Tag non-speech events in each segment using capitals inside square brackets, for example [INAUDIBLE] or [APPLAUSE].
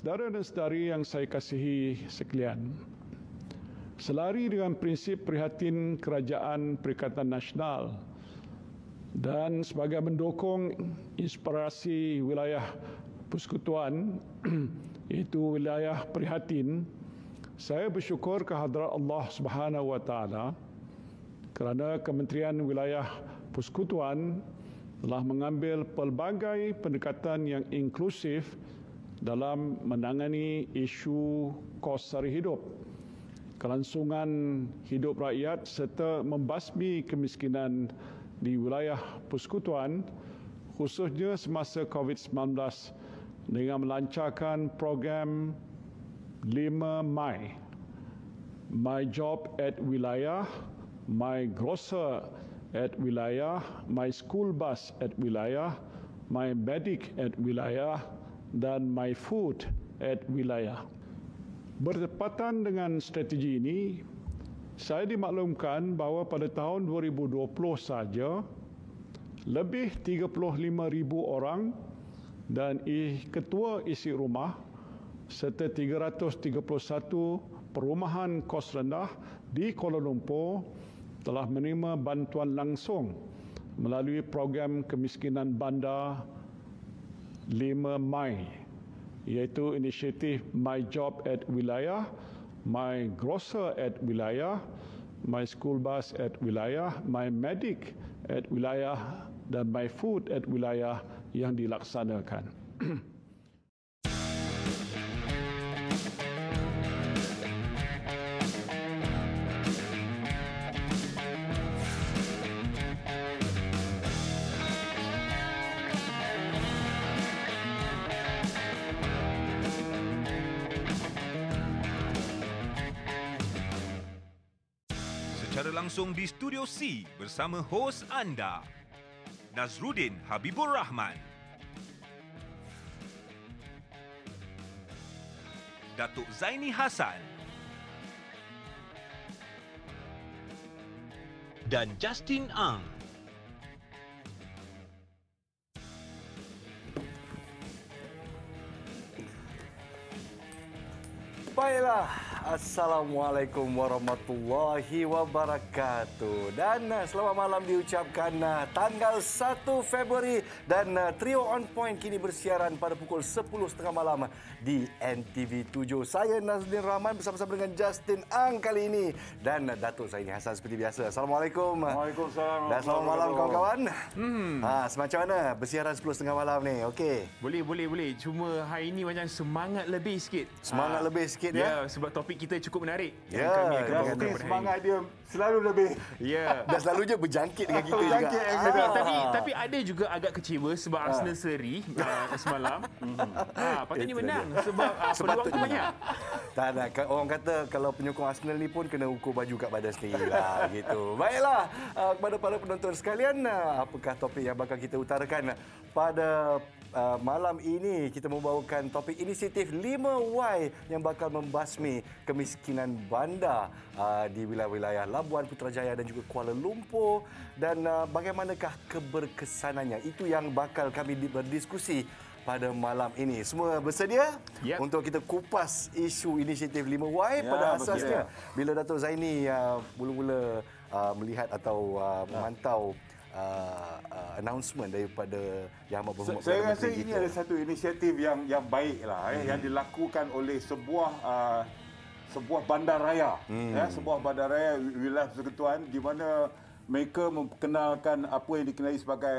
Saudara dan saudari yang saya kasihi sekalian, selari dengan prinsip prihatin Kerajaan Perikatan Nasional dan sebagai mendukung inspirasi wilayah persekutuan [CLEARS THROAT] iaitu wilayah prihatin saya bersyukur kehadrat Allah Subhanahu wa taala kerana Kementerian Wilayah Persekutuan telah mengambil pelbagai pendekatan yang inklusif dalam menangani isu kos sara hidup, kelangsungan hidup rakyat serta membasmi kemiskinan di wilayah persekutuan khususnya semasa COVID-19 dengan melancarkan program 5 Mai My Job at Wilayah My Grocer at Wilayah My School Bus at Wilayah My Medic at Wilayah dan My Food at Wilayah. Bertepatan dengan strategi ini, saya dimaklumkan bahawa pada tahun 2020 saja lebih 35,000 orang dan ketua isi rumah serta 331 perumahan kos rendah di Kuala Lumpur telah menerima bantuan langsung melalui program kemiskinan bandar 5 Mai iaitu inisiatif My Job at Wilayah, My Grocer at Wilayah, My School Bus at Wilayah, My Medic at Wilayah dan My Food at Wilayah yang dilaksanakan. [CLEARS THROAT] langsung di Studio C bersama hos anda, Nazrudin Habibur Rahman. Datuk Zaini Hasan dan Justin Ang. Baiklah, Assalamualaikum warahmatullahi wabarakatuh. Dan eh, selamat malam diucapkan eh, tanggal 1 Februari dan eh, Trio on Point kini bersiaran pada pukul 10.30 malam di NTV7. Saya Nazrin Rahman bersama-sama dengan Justin Ang kali ini dan Datuk saya ini Hasan seperti biasa. Assalamualaikum. Waalaikumsalam. Dan selamat malam kawan-kawan. Hmm. Ha, semacam mana bersiaran 10.30 malam ni? Okey. Boleh boleh boleh. Cuma hari ini macam semangat lebih sikit. Semangat ha. lebih sikit ya. Ya, sebab topik kita cukup menarik yeah. yang kami akan semangat dia selalu lebih ya yeah. [LAUGHS] dan selalunya berjangkit dengan kita berjangkit juga ah. tapi tapi ada juga agak kecewa sebab ah. Arsenal seri uh, semalam ha [LAUGHS] patutnya menang sebab uh, peluang tu banyak tak ada orang kata kalau penyokong Arsenal ni pun kena ukur baju kat badan sendiri lah [LAUGHS] gitu baiklah uh, kepada para penonton sekalian uh, apakah topik yang bakal kita utarakan pada uh, malam ini kita membawakan topik inisiatif 5Y yang bakal membasmi kemiskinan bandar uh, di wilayah-wilayah Labuan, Putrajaya dan juga Kuala Lumpur dan uh, bagaimanakah keberkesanannya. Itu yang bakal kami berdiskusi pada malam ini. Semua bersedia yep. Ya. untuk kita kupas isu inisiatif 5Y yeah, pada asasnya. Bila Dato' Zaini uh, mula-mula uh, melihat atau uh, memantau Uh, uh, announcement daripada Yang Amat Berhormat Saya rasa ini kita. adalah satu inisiatif yang yang baiklah hmm. eh, yang mhm. dilakukan oleh sebuah uh, sebuah bandaraya hmm. ya sebuah bandaraya wilayah persekutuan di mana mereka memperkenalkan apa yang dikenali sebagai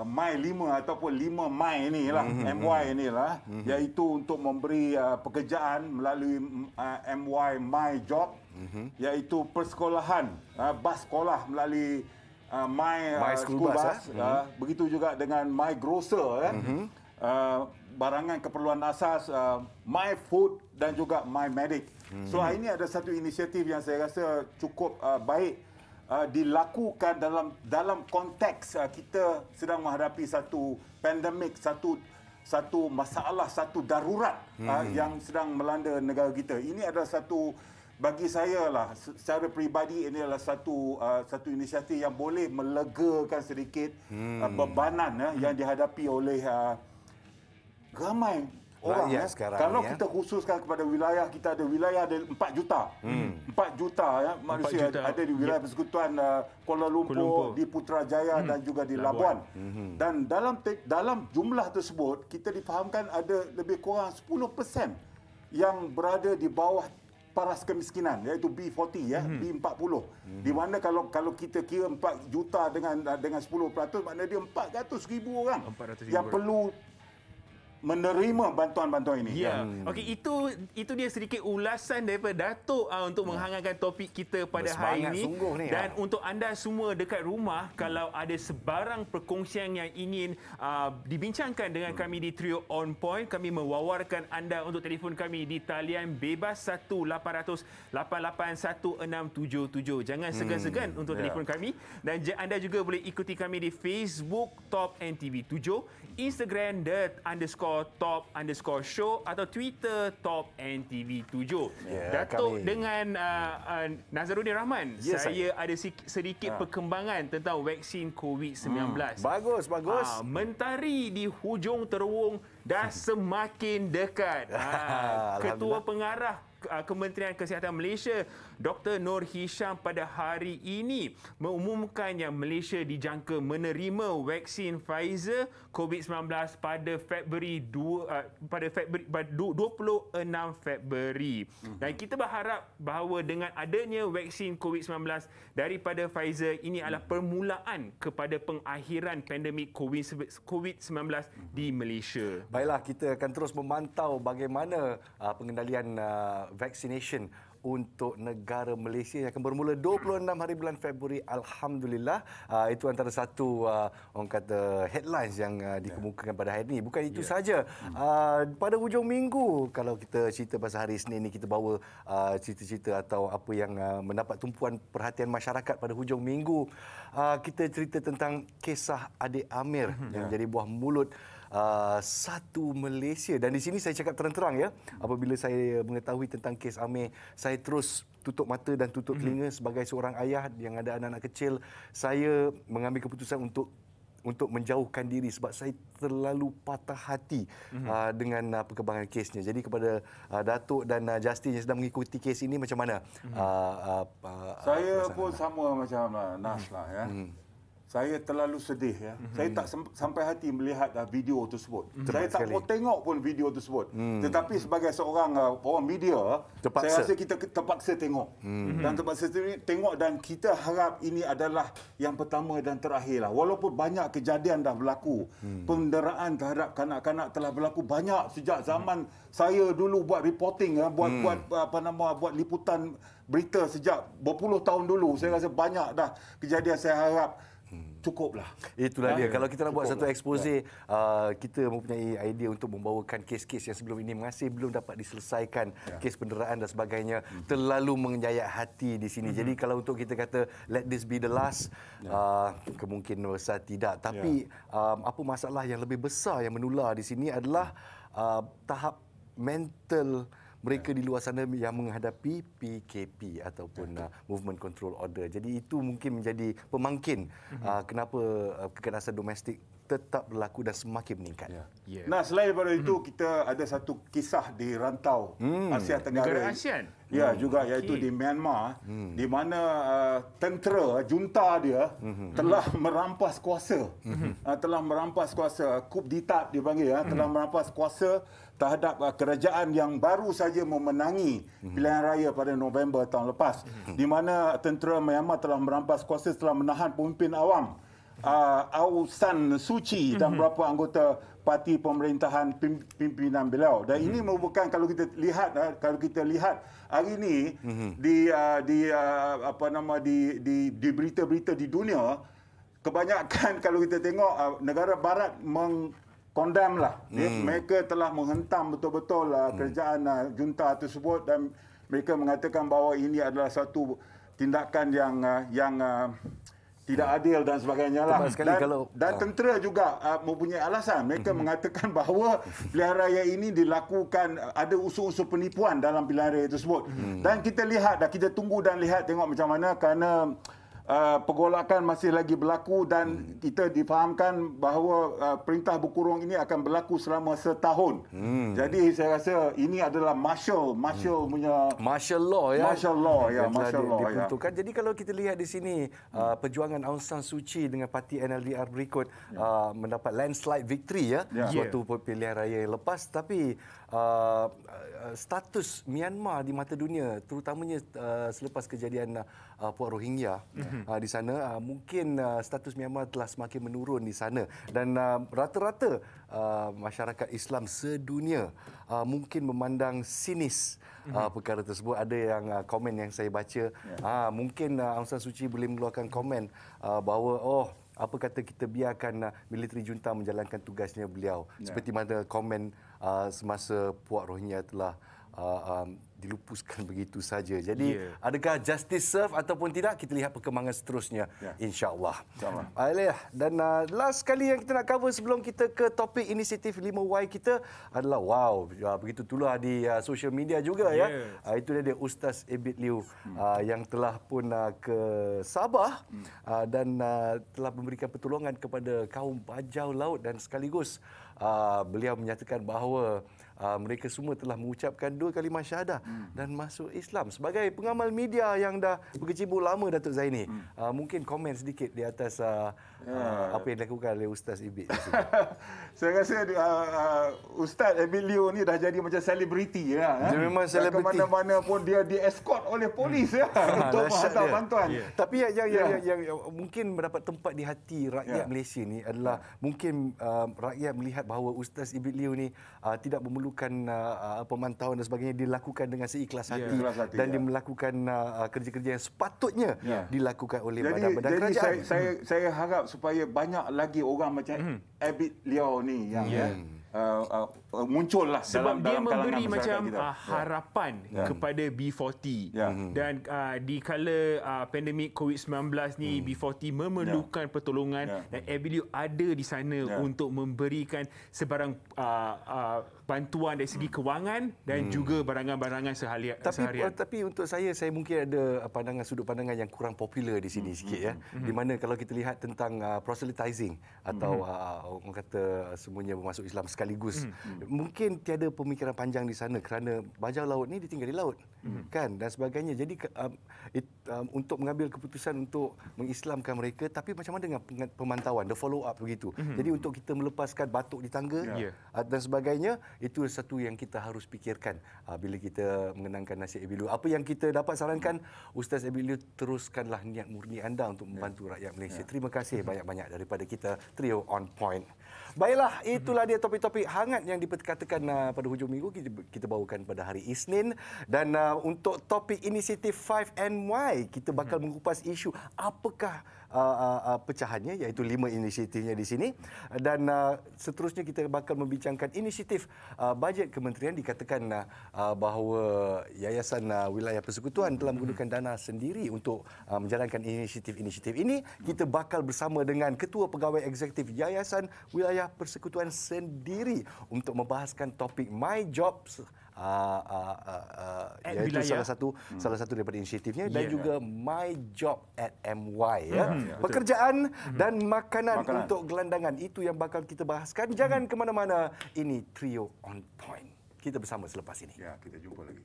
uh, My 5 ataupun 5 My inilah hmm. MY mhm, mhm. inilah hmm. iaitu untuk memberi uh, pekerjaan melalui uh, MY My Job hmm. iaitu persekolahan uh, bas sekolah melalui uh, my, uh, my school, bus, bus ya. uh, hmm. begitu juga dengan my grocer ya. Hmm. Uh, barangan keperluan asas uh, my food dan juga my medic. Hmm. So hari mm-hmm. ini ada satu inisiatif yang saya rasa cukup uh, baik uh, dilakukan dalam dalam konteks uh, kita sedang menghadapi satu pandemik, satu satu masalah, satu darurat hmm. uh, mm-hmm. yang sedang melanda negara kita. Ini adalah satu bagi saya lah secara peribadi ini adalah satu uh, satu inisiatif yang boleh melegakan sedikit uh, hmm. uh, bebanan uh, eh, yang dihadapi oleh uh, ramai orang ya. Sekarang kalau ya. kita eh. khususkan kepada wilayah kita ada wilayah ada 4 juta. Hmm. 4 juta ya manusia juta. ada di wilayah ya. persekutuan uh, Kuala, Lumpur, Kuala Lumpur di Putrajaya hmm. dan juga di Labuan. Labuan. Hmm. Dan dalam dalam jumlah tersebut kita difahamkan ada lebih kurang 10% yang berada di bawah paras kemiskinan iaitu B40 ya B40 hmm. Mhm. di mana kalau kalau kita kira 4 juta dengan dengan 10% maknanya dia 400,000 orang 400 yang ribu. perlu menerima bantuan-bantuan ini. Ya. Hmm. Okey, itu itu dia sedikit ulasan daripada Datuk uh, untuk hmm. menghangatkan topik kita pada hari ini. ni, Dan ya. untuk anda semua dekat rumah, hmm. kalau ada sebarang perkongsian yang ingin uh, dibincangkan dengan hmm. kami di Trio On Point, kami mewawarkan anda untuk telefon kami di talian bebas 1-800-881-6777. Jangan hmm. segan-segan hmm. untuk ya. telefon ya. kami. Dan anda juga boleh ikuti kami di Facebook Top NTV 7, Instagram The Underscore underscore top underscore show atau Twitter top NTV7. Yeah, Datuk kami. dengan uh, uh, Nazarudin Rahman, yes, saya, saya ada sedikit ha. perkembangan tentang vaksin COVID-19. Hmm. Bagus, bagus. Uh, mentari di hujung terowong dah [LAUGHS] semakin dekat. Uh, Ketua Pengarah Kementerian Kesihatan Malaysia, Dr. Nur Hisham pada hari ini mengumumkan yang Malaysia dijangka menerima vaksin Pfizer COVID-19 pada Februari 2 eh, pada Februari 26 Februari. Mhm. Dan kita berharap bahawa dengan adanya vaksin COVID-19 daripada Pfizer ini mhm. adalah permulaan kepada pengakhiran pandemik COVID-19 mhm. di Malaysia. Baiklah kita akan terus memantau bagaimana ah, pengendalian uh, vaccination untuk negara Malaysia yang akan bermula 26 hari bulan Februari alhamdulillah ah, itu antara satu uh, orang kata headlines yang ah, dikemukakan pada hari ini bukan itu yeah. saja hmm. pada hujung minggu kalau kita cerita pasal hari Senin ini kita bawa cerita-cerita atau apa yang mendapat tumpuan perhatian masyarakat pada hujung minggu kita cerita tentang kisah adik Amir yeah. Hmm. yang ya. jadi buah mulut uh, satu Malaysia dan di sini saya cakap terang-terang ya apabila saya mengetahui tentang kes Amir saya terus tutup mata dan tutup hmm. telinga mm-hmm. sebagai seorang ayah yang ada anak-anak kecil saya mengambil keputusan untuk untuk menjauhkan diri sebab saya terlalu patah hati mm-hmm. uh, dengan uh, perkembangan kesnya. Jadi kepada uh, Datuk dan uh, Justin yang sedang mengikuti kes ini macam mana? Mm-hmm. Uh, uh, uh, saya pun anak. sama macam uh, Nas lah ya. Mm-hmm saya terlalu sedih ya. Mm-hmm. Saya tak sampai hati melihat uh, video tersebut. Mm-hmm. Saya tak mau tengok pun video tersebut. Mm-hmm. Tetapi sebagai seorang uh, orang media, terpaksa. saya rasa kita terpaksa tengok. Mm-hmm. Dan terpaksa tengok dan kita harap ini adalah yang pertama dan terakhirlah. Walaupun banyak kejadian dah berlaku, mm-hmm. penderaan terhadap kanak-kanak telah berlaku banyak sejak zaman mm-hmm. saya dulu buat reporting ya, buat mm-hmm. buat apa nama buat liputan berita sejak berpuluh tahun dulu. Saya rasa banyak dah kejadian saya harap cukup lah. Itulah ha? dia. Ya, kalau kita nak cukup buat satu expose, ya. uh, kita mempunyai idea untuk membawakan kes-kes yang sebelum ini masih belum dapat diselesaikan. Ya. Kes penderaan dan sebagainya. Hmm. Terlalu mengenyayat hati di sini. Hmm. Jadi kalau untuk kita kata, let this be the last, hmm. uh, kemungkinan besar tidak. Tapi ya. um, apa masalah yang lebih besar yang menular di sini adalah uh, tahap mental mereka di luar sana yang menghadapi PKP ataupun uh, Movement Control Order. Jadi itu mungkin menjadi pemangkin mhm. uh, kenapa uh, kekerasan domestik tetap berlaku dan semakin meningkat. Yeah. Yeah. Nah, selain daripada mm. itu kita ada satu kisah di rantau mm. Asia Tenggara. Negara ASEAN. Ya, mm. juga iaitu di Myanmar mm. di mana uh, tentera junta dia mm-hmm. telah mm-hmm. merampas kuasa. Mm-hmm. Uh, telah merampas kuasa, kup ditap dia panggil ya, uh, mm-hmm. telah hmm. merampas kuasa terhadap uh, kerajaan yang baru saja memenangi mm-hmm. pilihan raya pada November tahun lepas mm-hmm. di mana tentera Myanmar telah merampas kuasa setelah menahan pemimpin awam uh, Aung San Suu Kyi mm-hmm. dan beberapa mhm. anggota parti pemerintahan pimpinan beliau. Dan mm-hmm. ini merupakan kalau kita lihat ah, kalau kita lihat hari ini mm-hmm. di uh, di uh, apa nama di, di di berita-berita di dunia kebanyakan [LAUGHS] kalau kita tengok uh, negara barat meng kondam lah. Ya, hmm. Mereka telah menghentam betul-betul lah kerjaan hmm. junta tersebut dan mereka mengatakan bahawa ini adalah satu tindakan yang yang tidak hmm. adil dan sebagainya lah. Dan, kalau, dan uh. juga uh, mempunyai alasan. Mereka hmm. mengatakan bahawa pilihan raya ini dilakukan ada usul-usul penipuan dalam pilihan raya tersebut. Hmm. Dan kita lihat dan kita tunggu dan lihat tengok macam mana kerana Uh, pergolakan masih lagi berlaku dan hmm. kita difahamkan bahawa uh, perintah berkurung ini akan berlaku selama setahun. Hmm. Jadi saya rasa ini adalah martial martial hmm. punya martial law ya. Martial law ya, martial law ya. Jadi kalau kita lihat di sini uh, hmm. uh, perjuangan Aung San Suu Kyi dengan parti NLDR berikut yeah. uh, mendapat landslide victory ya yeah. suatu yeah. pilihan raya yang lepas tapi uh, uh, status Myanmar di mata dunia terutamanya uh, selepas kejadian uh, uh, Puak Rohingya mhm. uh, di sana. Uh, mungkin uh, status Myanmar telah semakin menurun di sana dan uh, rata-rata uh, masyarakat Islam sedunia uh, mungkin memandang sinis uh, mhm. perkara tersebut. Ada yang uh, komen yang saya baca, ya. uh, mungkin uh, Aung San Suu Kyi boleh mengeluarkan komen uh, bahawa oh apa kata kita biarkan uh, militeri junta menjalankan tugasnya beliau. Yeah. Seperti mana komen uh, semasa Puak Rohingya telah uh, um, dilupuskan [LAUGHS] begitu saja. Jadi yeah. adakah justice serve ataupun tidak kita lihat perkembangan seterusnya yeah. insya-Allah. Insya-Allah. dan uh, last kali yang kita nak cover sebelum kita ke topik inisiatif 5Y kita adalah wow uh, begitu tulah di uh, social media juga yeah. ya. Uh, itu dia, dia Ustaz Ebit Liu hmm. uh, yang telah pun uh, ke Sabah hmm. uh, dan uh, telah memberikan pertolongan kepada kaum bajau laut dan sekaligus uh, beliau menyatakan bahawa uh, mereka semua telah mengucapkan dua kalimah syahadah hmm. dan masuk Islam. Sebagai pengamal media yang dah berkecimpung lama Datuk Zaini, hmm. uh, mungkin komen sedikit di atas uh, Uh, apa yang dilakukan oleh Ustaz Ibit [LAUGHS] Saya rasa uh, uh, Ustaz Ibit Leo ni dah jadi macam selebriti ya. Dia ha? memang selebriti. Ke mana-mana pun dia di escort oleh polis ya hmm. [LAUGHS] untuk menghantar bantuan. Yeah. Tapi yang yang, yeah. Ya. yang yang yang mungkin mendapat tempat di hati rakyat yeah. Malaysia ni adalah ya. mungkin uh, rakyat melihat bahawa Ustaz Ibit Leo ni uh, tidak memerlukan uh, pemantauan dan sebagainya dilakukan dengan seikhlas ya, hati, hati dan yeah. dia melakukan uh, kerja-kerja yang sepatutnya yeah. dilakukan oleh badan-badan kerajaan. Jadi saya saya, hmm. saya harap supaya banyak lagi orang macam mm. Abid Liao ni yang yeah. Ya. uh, uh, Uh, muncul lah sebab dalam, dia dalam memberi macam kita. Uh, harapan yeah. kepada B40 yeah. Mm-hmm. dan uh, di kala uh, pandemik COVID-19 ni mm. B40 ya. memerlukan yeah. pertolongan yeah. dan ABLU ada di sana yeah. untuk memberikan sebarang uh, uh, bantuan dari segi kewangan dan mm. juga barangan-barangan seharian tapi, eh, tapi untuk saya saya mungkin ada pandangan sudut pandangan yang kurang popular di sini mm. sikit ya mm. di mana kalau kita lihat tentang uh, proselytizing atau mm. uh, orang kata semuanya masuk Islam sekaligus mm mungkin tiada pemikiran panjang di sana kerana bajau laut ni ditinggal di laut mm-hmm. kan dan sebagainya jadi um, it, um, untuk mengambil keputusan untuk mengislamkan mereka tapi macam mana dengan pemantauan the follow up begitu mm-hmm. jadi untuk kita melepaskan batuk di tangga yeah. uh, dan sebagainya itu satu yang kita harus fikirkan uh, bila kita mengenangkan nasib Abilu apa yang kita dapat sarankan ustaz Abilu teruskanlah niat murni anda untuk membantu yeah. rakyat Malaysia yeah. terima kasih mm-hmm. banyak-banyak daripada kita trio on point Baiklah, itulah dia topik-topik hangat yang diperkatakan uh, pada hujung minggu kita, kita bawakan pada hari Isnin dan uh, untuk topik inisiatif 5NY kita bakal hmm. mengupas isu apakah Uh, uh, uh, pecahannya iaitu lima inisiatifnya di sini dan uh, seterusnya kita bakal membincangkan inisiatif uh, bajet kementerian dikatakan uh, uh, bahawa Yayasan uh, Wilayah Persekutuan telah menggunakan dana sendiri untuk uh, menjalankan inisiatif-inisiatif ini kita bakal bersama dengan ketua pegawai eksekutif Yayasan Wilayah Persekutuan sendiri untuk membahaskan topik My Jobs uh, uh, uh, iaitu salah satu hmm. salah satu daripada inisiatifnya yeah. dan juga my job at MY ya. Hmm. Yeah. Pekerjaan Betul. Hmm. dan makanan, makanan untuk gelandangan itu yang bakal kita bahaskan. Hmm. Jangan hmm. ke mana-mana. Ini Trio on Point. Kita bersama selepas ini. Ya, yeah, kita jumpa lagi.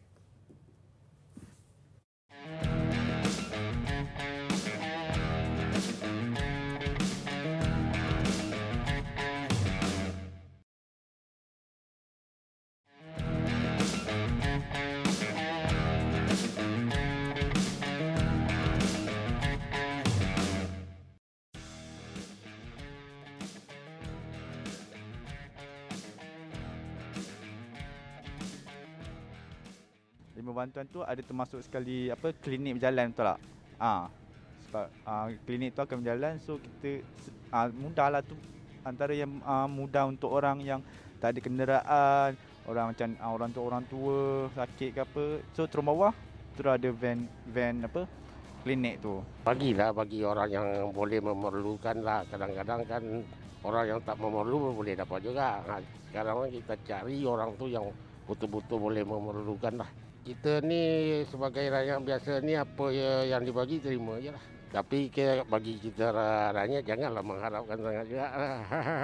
menerima bantuan tu ada termasuk sekali apa klinik berjalan betul tak? Ah. Ha. Sebab uh, klinik tu akan berjalan so kita uh, lah tu antara yang uh, mudah untuk orang yang tak ada kenderaan, orang macam uh, orang tu orang tua sakit ke apa. So turun bawah tu ada van van apa klinik tu. Bagilah bagi orang yang boleh memerlukan lah kadang-kadang kan orang yang tak memerlukan boleh dapat juga. Ha. Sekarang kita cari orang tu yang betul-betul boleh memerlukan lah kita ni sebagai rakyat biasa ni apa ya, yang dibagi terima je lah. Tapi kita bagi kita rakyat janganlah mengharapkan sangat juga lah.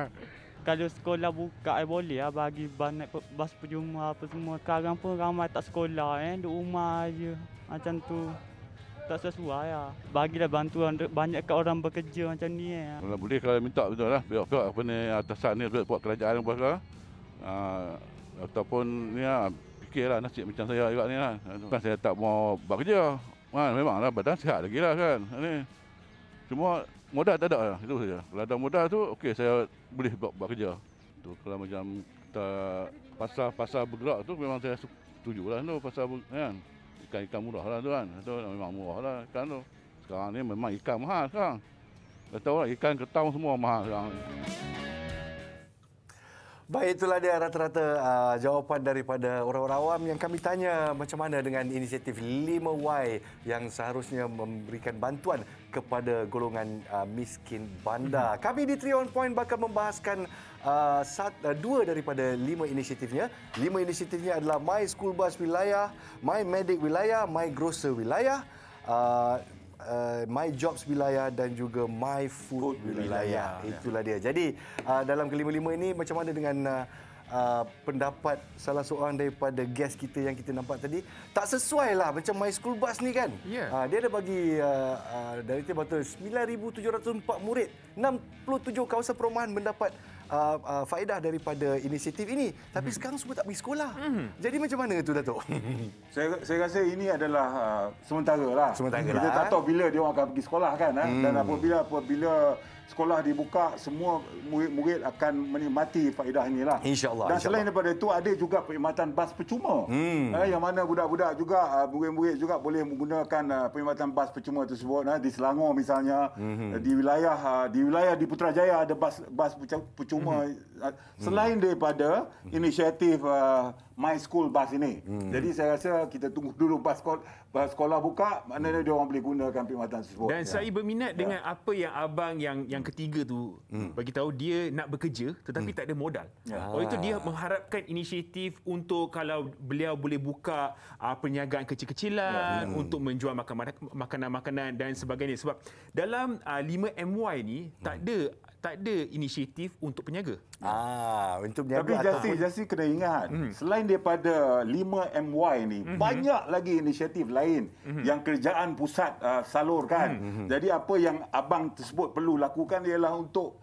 [LAUGHS] Kalau sekolah buka eh, boleh lah bagi banyak bas perjumpa apa semua. Sekarang pun ramai tak sekolah eh, di rumah je macam tu tak sesuai lah. Bagilah bantuan banyak ke orang bekerja macam ni eh. Kalau boleh kalau minta betul lah. Biar apa ni atasan ni buat kerajaan apa buat lah. ataupun ni ya, lah Okey lah nasib macam saya juga ni lah. Kan, bukan saya tak mau buat kerja. Kan, memanglah badan sihat lagi lah kan. Ini. Cuma modal tak ada lah. Itu saja. Kalau ada modal tu, okey saya boleh buat, buat kerja. Tu, kalau macam kita pasar, pasar bergerak tu memang saya setuju lah tu pasar kan. Ikan-ikan murah lah tu kan. Itu memang murah lah ikan tu. Sekarang ni memang ikan mahal sekarang. Kita tahu lah ikan ketam semua mahal sekarang Baik, itulah dia rata-rata uh, jawapan daripada orang-orang awam yang kami tanya macam mana dengan inisiatif 5Y yang seharusnya memberikan bantuan kepada golongan uh, miskin bandar. Hmm. Kami di Trion Point bakal membahaskan uh, sat, uh, dua daripada lima inisiatifnya. Lima inisiatifnya adalah My School Bus Wilayah, My Medic Wilayah, My Grocer Wilayah. Uh, Uh, my Jobs Wilayah dan juga My Food, Food Wilayah. Wilayah. Ya. Itulah dia. Jadi uh, dalam kelima-lima ini macam mana dengan uh, Uh, pendapat salah seorang daripada guest kita yang kita nampak tadi tak sesuai lah macam my school bus ni kan yeah. uh, dia ada bagi uh, uh, dari tiba-tiba 9,704 murid 67 kawasan perumahan mendapat uh, uh, faedah daripada inisiatif ini tapi hmm. sekarang semua tak pergi sekolah. Hmm. Jadi macam mana tu Datuk? [LAUGHS] saya saya rasa ini adalah uh, sementara lah. Sementara. Kita tak lah. tahu bila dia akan pergi sekolah kan eh? hmm. dan apabila apabila sekolah dibuka semua murid-murid akan menikmati faedah inilah insyaallah dan selain Allah. daripada itu ada juga perkhidmatan bas percuma hmm. eh, yang mana budak-budak juga ah, murid-murid juga boleh menggunakan uh, perkhidmatan bas percuma tersebut nah, di Selangor misalnya hmm. di wilayah ah, di wilayah di Putrajaya ada bas bas percuma hmm. selain daripada hmm. inisiatif uh, my school bus ini. Hmm. Jadi saya rasa kita tunggu dulu bas sekolah, sekolah buka, maknanya hmm. dia orang boleh gunakan perkhidmatan tersebut. Dan ya. saya berminat ya. dengan apa yang abang yang yang ketiga tu hmm. bagi tahu dia nak bekerja tetapi hmm. tak ada modal. Ya. Oleh itu dia mengharapkan inisiatif untuk kalau beliau boleh buka uh, perniagaan kecil-kecilan ya. hmm. untuk menjual makanan-makanan dan sebagainya sebab dalam uh, ah, 5MY ni tak hmm. ada tak ada inisiatif untuk peniaga. Ah, untuk peniaga. Tapi Jasi, Jasi kena ingat, mm. selain daripada 5MY ni, mm-hmm. banyak lagi inisiatif lain mm-hmm. yang kerjaan pusat uh, salurkan. Mm-hmm. Jadi apa yang abang tersebut perlu lakukan ialah untuk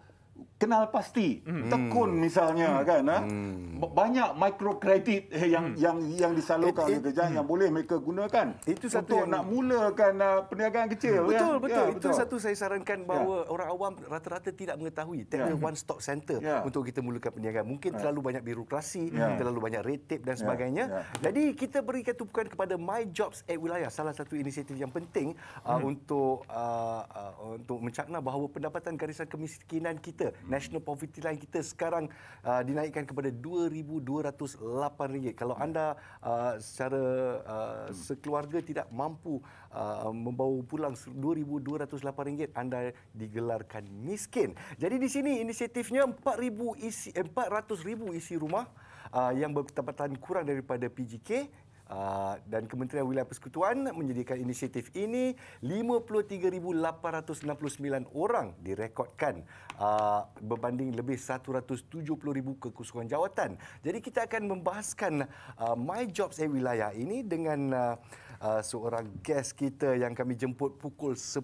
kenal pasti hmm. tekun hmm. misalnya hmm. kan ha? hmm. banyak mikrokredit eh, yang, hmm. yang yang yang disalurkan it, it, hmm. yang boleh mereka gunakan itu satu untuk nak mulakan uh, perniagaan kecil hmm. kan? betul ya? betul ya, itu betul. satu saya sarankan ya. bahawa ya. orang awam rata-rata tidak mengetahui tak ada ya. one stop center ya. untuk kita mulakan perniagaan mungkin ya. terlalu banyak birokrasi ya. terlalu banyak red tape dan ya. sebagainya ya. Ya. jadi kita berikan tumpuan kepada my jobs at wilayah salah satu inisiatif yang penting uh, hmm. uh, untuk uh, uh, untuk mencakna bahawa pendapatan garisan kemiskinan kita Hmm. National Poverty Line kita sekarang uh, dinaikkan kepada RM2,208. Kalau hmm. anda uh, secara uh, hmm. sekeluarga tidak mampu uh, membawa pulang RM2,208, anda digelarkan miskin. Jadi di sini inisiatifnya 400,000 isi, 400, eh, isi rumah uh, yang bertempatan kurang daripada PGK Ah, dan Kementerian Wilayah Persekutuan menyediakan inisiatif ini 53,869 orang direkodkan uh, berbanding lebih 170,000 kekosongan jawatan. Jadi kita akan membahaskan uh, My Jobs and eh Wilayah ini dengan uh, uh, seorang guest kita yang kami jemput pukul 10.50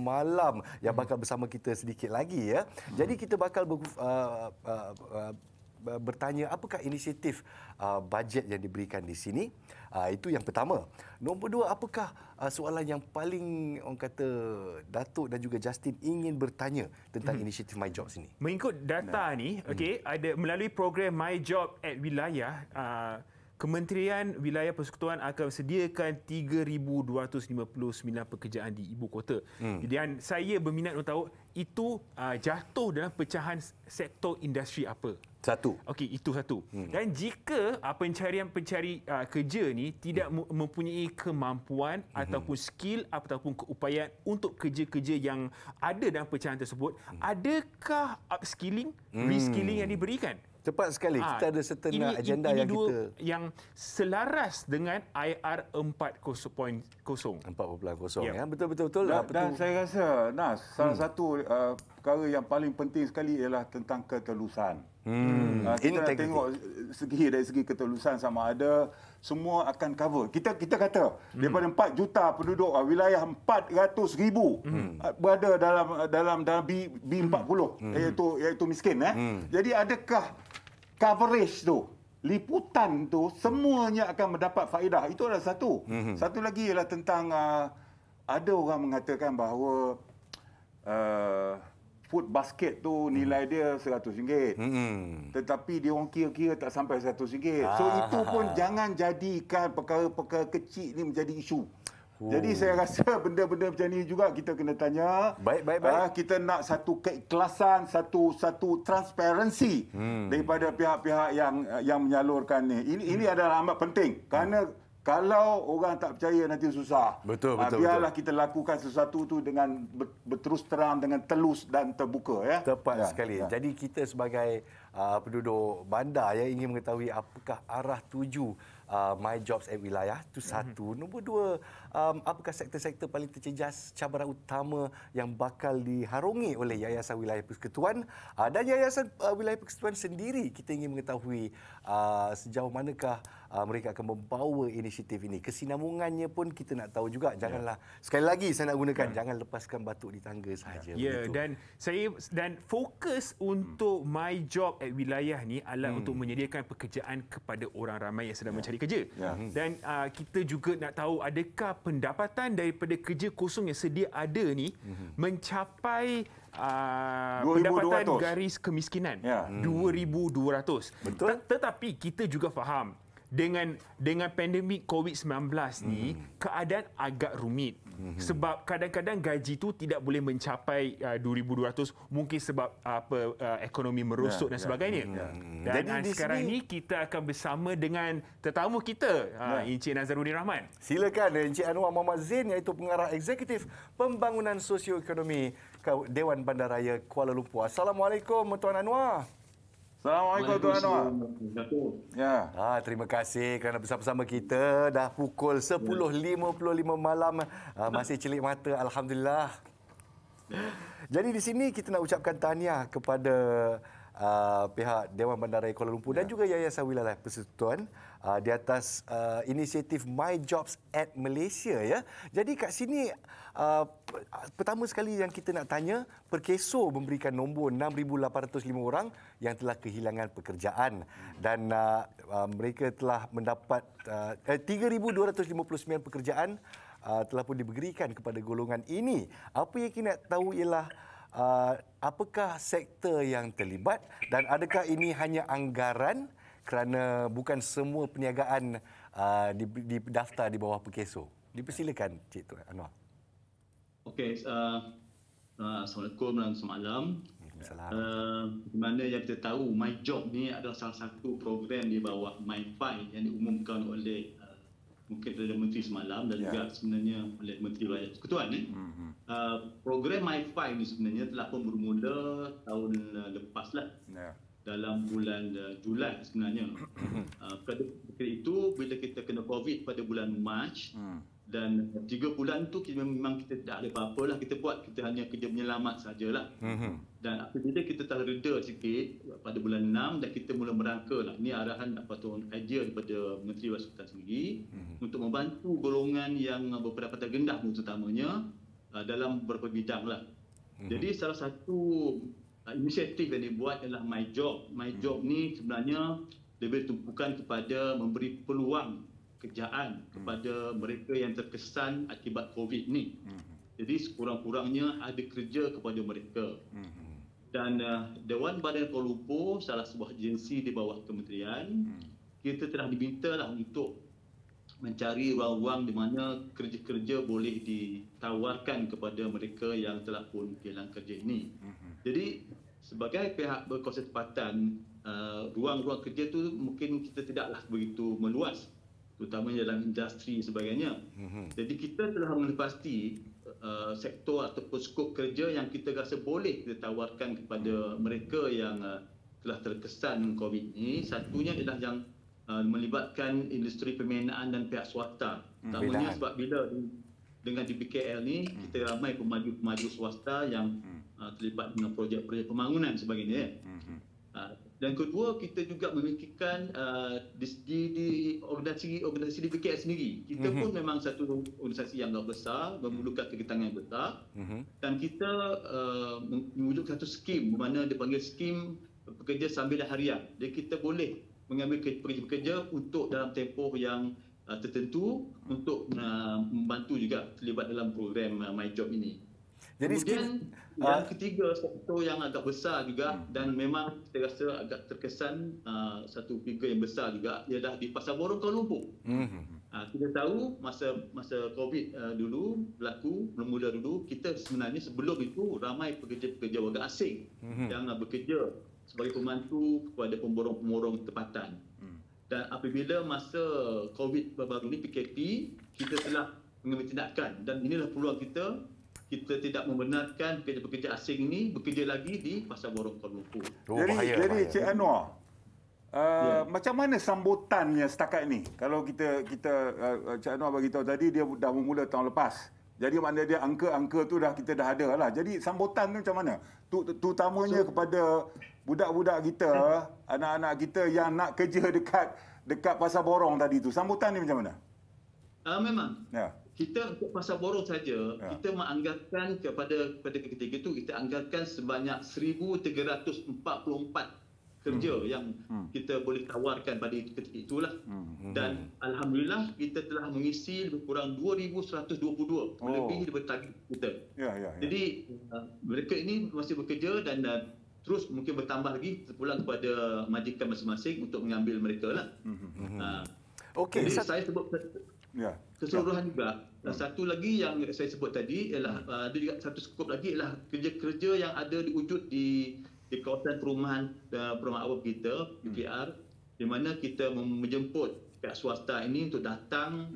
malam yang hmm. bakal bersama kita sedikit lagi ya. Jadi hmm. kita bakal ber, uh, uh, uh, bertanya apakah inisiatif uh, bajet yang diberikan di sini uh, itu yang pertama nombor dua apakah uh, soalan yang paling orang kata Datuk dan juga Justin ingin bertanya tentang hmm. inisiatif my job sini mengikut data nah. ni hmm. okey hmm. ada melalui program my job at wilayah uh, Kementerian Wilayah Persekutuan akan sediakan 3,259 pekerjaan di ibu kota. Hmm. Dan saya berminat untuk tahu itu uh, jatuh dalam pecahan sektor industri apa? Satu. Okey, itu satu. Hmm. Dan jika uh, ah, pencarian pencari uh, ah, kerja ni tidak hmm. mempunyai kemampuan hmm. ataupun skill ataupun keupayaan untuk kerja-kerja yang ada dalam pecahan tersebut, hmm. adakah upskilling, hmm. reskilling yang hmm. diberikan? Cepat sekali. Ah, kita ada setengah ini, agenda ini yang dua kita... Yang selaras dengan IR 4.0. 4.0. Ya. Ya. Betul-betul. Lah. Dan, betul. dan saya rasa, Nas, hmm. salah satu uh, perkara yang paling penting sekali ialah tentang ketelusan. Hmm. Uh, kita tengok segi dari segi ketelusan sama ada semua akan cover. Kita kita kata hmm. daripada 4 juta penduduk uh, wilayah 400 ribu hmm. Uh, berada dalam dalam dalam B, B40 hmm. iaitu iaitu miskin eh. Hmm. Jadi adakah coverage tu liputan tu semuanya akan mendapat faedah itu adalah satu mm-hmm. satu lagi ialah tentang uh, ada orang mengatakan bahawa uh, food basket tu mhm. nilai dia RM100. Hmm. Tetapi dia orang kira-kira tak sampai RM100. So ah. itu pun jangan jadikan perkara-perkara kecil ini menjadi isu. Jadi saya rasa [LAUGHS] benda-benda macam ni juga kita kena tanya. Baik, baik, baik. Uh, kita nak satu keikhlasan, satu satu transparansi hmm. daripada pihak-pihak yang yang menyalurkan ni. Ini hmm. ini adalah amat penting kerana hmm. kalau orang tak percaya nanti susah. Betul, ah, betul. Biarlah betul. kita lakukan sesuatu itu dengan berterus terang, dengan telus dan terbuka ya. Tepat ya, sekali. Ya. Jadi kita sebagai uh, penduduk bandar yang ingin mengetahui apakah arah tuju uh, my jobs at wilayah itu hmm. satu. Mm-hmm. Nombor dua, um, apakah sektor-sektor paling terjejas cabaran utama yang bakal diharungi oleh Yayasan Wilayah Persekutuan uh, dan Yayasan uh, Wilayah Persekutuan sendiri kita ingin mengetahui uh, sejauh manakah uh, mereka akan membawa inisiatif ini kesinambungannya pun kita nak tahu juga janganlah yeah. sekali lagi saya nak gunakan yeah. jangan lepaskan batu di tangga saja yeah. Ya, dan saya dan fokus untuk hmm. my job at wilayah ni adalah hmm. untuk menyediakan pekerjaan kepada orang ramai yang sedang yeah. mencari kerja yeah. dan uh, kita juga nak tahu adakah pendapatan daripada kerja kosong yang sedia ada ni mm-hmm. mencapai uh, pendapatan garis kemiskinan yeah. Hmm. 2200 betul Ta- tetapi kita juga faham dengan dengan pandemik covid-19 ni mm-hmm. keadaan agak rumit mm Mhm. sebab kadang-kadang gaji tu tidak boleh mencapai uh, 2200 mungkin sebab uh, apa uh, ekonomi merosot ya, dan ya. sebagainya ya. dan Jadi, uh, sekarang sini, ni kita akan bersama dengan tetamu kita uh, ya. uh, Encik Nazaruddin Rahman silakan Encik Anwar Muhammad Zain iaitu pengarah eksekutif pembangunan sosioekonomi Dewan Bandaraya Kuala Lumpur Assalamualaikum Tuan Anwar Assalamualaikum Tuan Anwar. Ya. Ha, terima kasih kerana bersama-sama kita. Dah pukul 10.55 ya. malam. Ha, masih celik mata. Alhamdulillah. Jadi di sini kita nak ucapkan tahniah kepada uh, pihak Dewan Bandaraya Kuala Lumpur ya. dan juga Yayasan Wilayah Persekutuan uh, di atas uh, inisiatif My Jobs at Malaysia. ya. Jadi kat sini Uh, uh, pertama sekali yang kita nak tanya, Perkeso memberikan nombor 6,805 orang yang telah kehilangan pekerjaan dan uh, uh, mereka telah mendapat uh, 3,259 eh, pekerjaan uh, telah pun diberikan kepada golongan ini. Apa yang kita nak tahu ialah uh, apakah sektor yang terlibat dan adakah ini hanya anggaran kerana bukan semua perniagaan uh, daftar di bawah Perkeso. Dipersilakan Cik Tuan Anwar. Okey, uh, uh, Assalamualaikum dan semalam. Assalamualaikum. Uh, mana yang kita tahu, My Job ni adalah salah satu program di bawah My MyPay yang diumumkan oleh uh, mungkin Perdana Menteri semalam dan yeah. juga sebenarnya oleh Menteri Rakyat Ketua ni mm-hmm. uh, program MyFi ni sebenarnya telah pun bermula tahun uh, lepas lah yeah. dalam bulan uh, Julai sebenarnya [COUGHS] uh, pada ketika itu bila kita kena COVID pada bulan Mac. mm dan tiga bulan tu kita memang kita tak ada apa-apa lah kita buat kita hanya kerja menyelamat sajalah mm-hmm. dan akhirnya kita telah reda sikit pada bulan enam dan kita mula merangka lah ini arahan apa tu idea daripada Menteri Wasutan sendiri mm-hmm. untuk membantu golongan yang berpendapatan rendah terutamanya uh, dalam beberapa bidang lah mm-hmm. jadi salah satu uh, inisiatif yang dibuat ialah My Job My mm-hmm. Job ni sebenarnya lebih tumpukan kepada memberi peluang kerjaan hmm. kepada mereka yang terkesan akibat COVID ni. Hmm. Jadi sekurang-kurangnya ada kerja kepada mereka. Hmm. Dan uh, Dewan Badan Kuala Lumpur, salah sebuah agensi di bawah kementerian, hmm. kita telah diminta lah untuk mencari ruang-ruang di mana kerja-kerja boleh ditawarkan kepada mereka yang telah pun kehilangan kerja ini. Hmm. Jadi sebagai pihak berkuasa tempatan, uh, ruang-ruang kerja tu mungkin kita tidaklah begitu meluas terutamanya dalam industri sebagainya. Mm-hmm. Jadi kita telah menepati uh, sektor ataupun skop kerja yang kita rasa boleh kita tawarkan kepada mereka yang uh, telah terkesan COVID ini. Satunya adalah yang uh, melibatkan industri pembinaan dan pihak swasta. Terutamanya hmm. mm-hmm. sebab bila dengan DBKL ni mm-hmm. kita ramai pemaju-pemaju swasta yang hmm. uh, terlibat dengan projek-projek pembangunan sebagainya. Mm-hmm. Dan kedua, kita juga memikirkan uh, di, di organisasi-organisasi di PKS sendiri. Kita mm-hmm. pun memang satu organisasi yang agak besar, memerlukan mhm. keketangan yang besar. Mm-hmm. Dan kita uh, mewujudkan satu skim, di mana dia panggil skim pekerja sambil harian. Jadi kita boleh mengambil pekerja-pekerja untuk dalam tempoh yang uh, tertentu mhm. untuk uh, membantu juga terlibat dalam program uh, job ini. Jadi Kemudian sikit, yang uh, ketiga satu yang agak besar juga hmm. dan memang kita rasa agak terkesan uh, satu figure yang besar juga ialah di Pasar borong Kuala Lumpur. Hmm. Uh, kita tahu masa masa Covid uh, dulu berlaku bermula dulu kita sebenarnya sebelum itu ramai pekerja-pekerja warga asing hmm. yang uh, bekerja sebagai pembantu kepada pemborong-pemborong tempatan. Hmm. Dan apabila masa Covid baru ini PKP kita telah mengambil tindakan dan inilah peluang kita kita tidak membenarkan pekerja-pekerja asing ini bekerja lagi di pasar borong Kuala Lumpur. Oh, jadi, bahaya, jadi bahaya. Cik Anwar, uh, yeah. macam mana sambutannya setakat ini? Kalau kita kita uh, Cik Anwar bagi tadi dia dah bermula tahun lepas. Jadi maknanya dia angka-angka tu dah kita dah ada lah. Jadi sambutan tu macam mana? Terutamanya so, kepada budak-budak kita, anak-anak kita yang nak kerja dekat dekat pasar borong tadi itu, Sambutan ni macam mana? Uh, memang. Yeah kita untuk pasar borong saja ya. kita menganggarkan kepada pada ketika itu kita anggarkan sebanyak 1344 kerja hmm. yang hmm. kita boleh tawarkan pada ketika itulah hmm. hmm, hmm. dan alhamdulillah kita telah mengisi lebih kurang 2122 oh. lebih daripada target kita. Ya, ya, ya. Jadi uh, mereka ini masih bekerja dan uh, terus mungkin bertambah lagi terpulang kepada majikan masing-masing untuk mengambil mereka lah. Hmm. hmm uh, Okey, saya sebut Ya keseluruhan ya. juga. Ya. Satu lagi yang saya sebut tadi ialah ya. ada juga satu skop lagi ialah kerja-kerja yang ada diwujud di di kawasan perumahan uh, perumahan awam kita hmm. PPR ya. di mana kita menjemput pihak swasta ini untuk datang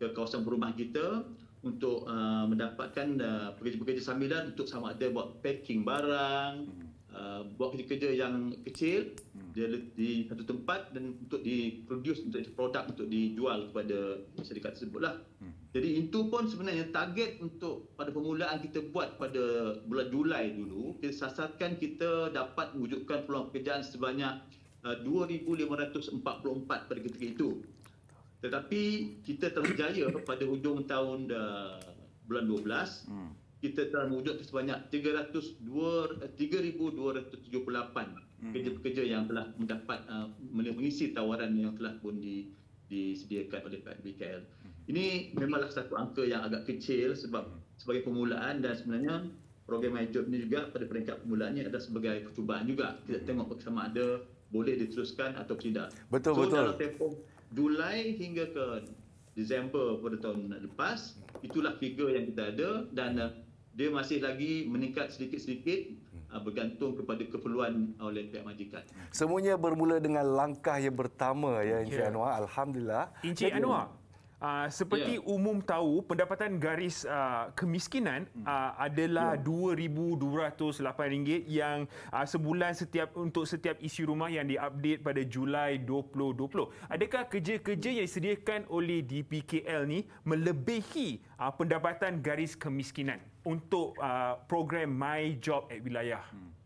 ya. ke kawasan perumahan kita untuk uh, mendapatkan uh, pekerja-pekerja sambilan untuk sama ada buat packing barang Uh, buat kerja-kerja yang kecil hmm. dia di satu tempat dan untuk di produce untuk di produk untuk dijual kepada syarikat tersebutlah. Hmm. Jadi itu pun sebenarnya target untuk pada permulaan kita buat pada bulan Julai dulu kita sasarkan kita dapat mewujudkan peluang pekerjaan sebanyak uh, 2544 pada ketika itu. Tetapi kita terjaya pada hujung tahun uh, bulan 12 hmm kita telah wujud sebanyak 3,278 eh, hmm. kerja-kerja yang telah mendapat uh, mengisi tawaran yang telah pun di disediakan oleh BKL. Hmm. Ini memanglah satu angka yang agak kecil sebab hmm. sebagai permulaan dan sebenarnya program MyJob ini juga pada peringkat permulaannya adalah sebagai percubaan juga. Kita tengok sama ada boleh diteruskan atau tidak. Betul, so, betul. Dalam tempoh Julai hingga ke Disember pada tahun lepas, itulah figure yang kita ada dan eh, dia masih lagi meningkat sedikit-sedikit hmm. ah, bergantung kepada keperluan oleh pihak majikan. Semuanya bermula dengan langkah yang pertama ya Encik yeah. Anwar. Alhamdulillah. Encik Anwar, Uh, seperti yeah. umum tahu, pendapatan garis uh, kemiskinan uh, adalah ya. RM2,208 yeah. yang uh, sebulan setiap untuk setiap isi rumah yang diupdate pada Julai 2020. Adakah kerja-kerja yang disediakan oleh DPKL ni melebihi uh, pendapatan garis kemiskinan untuk uh, program My Job at Wilayah? Hmm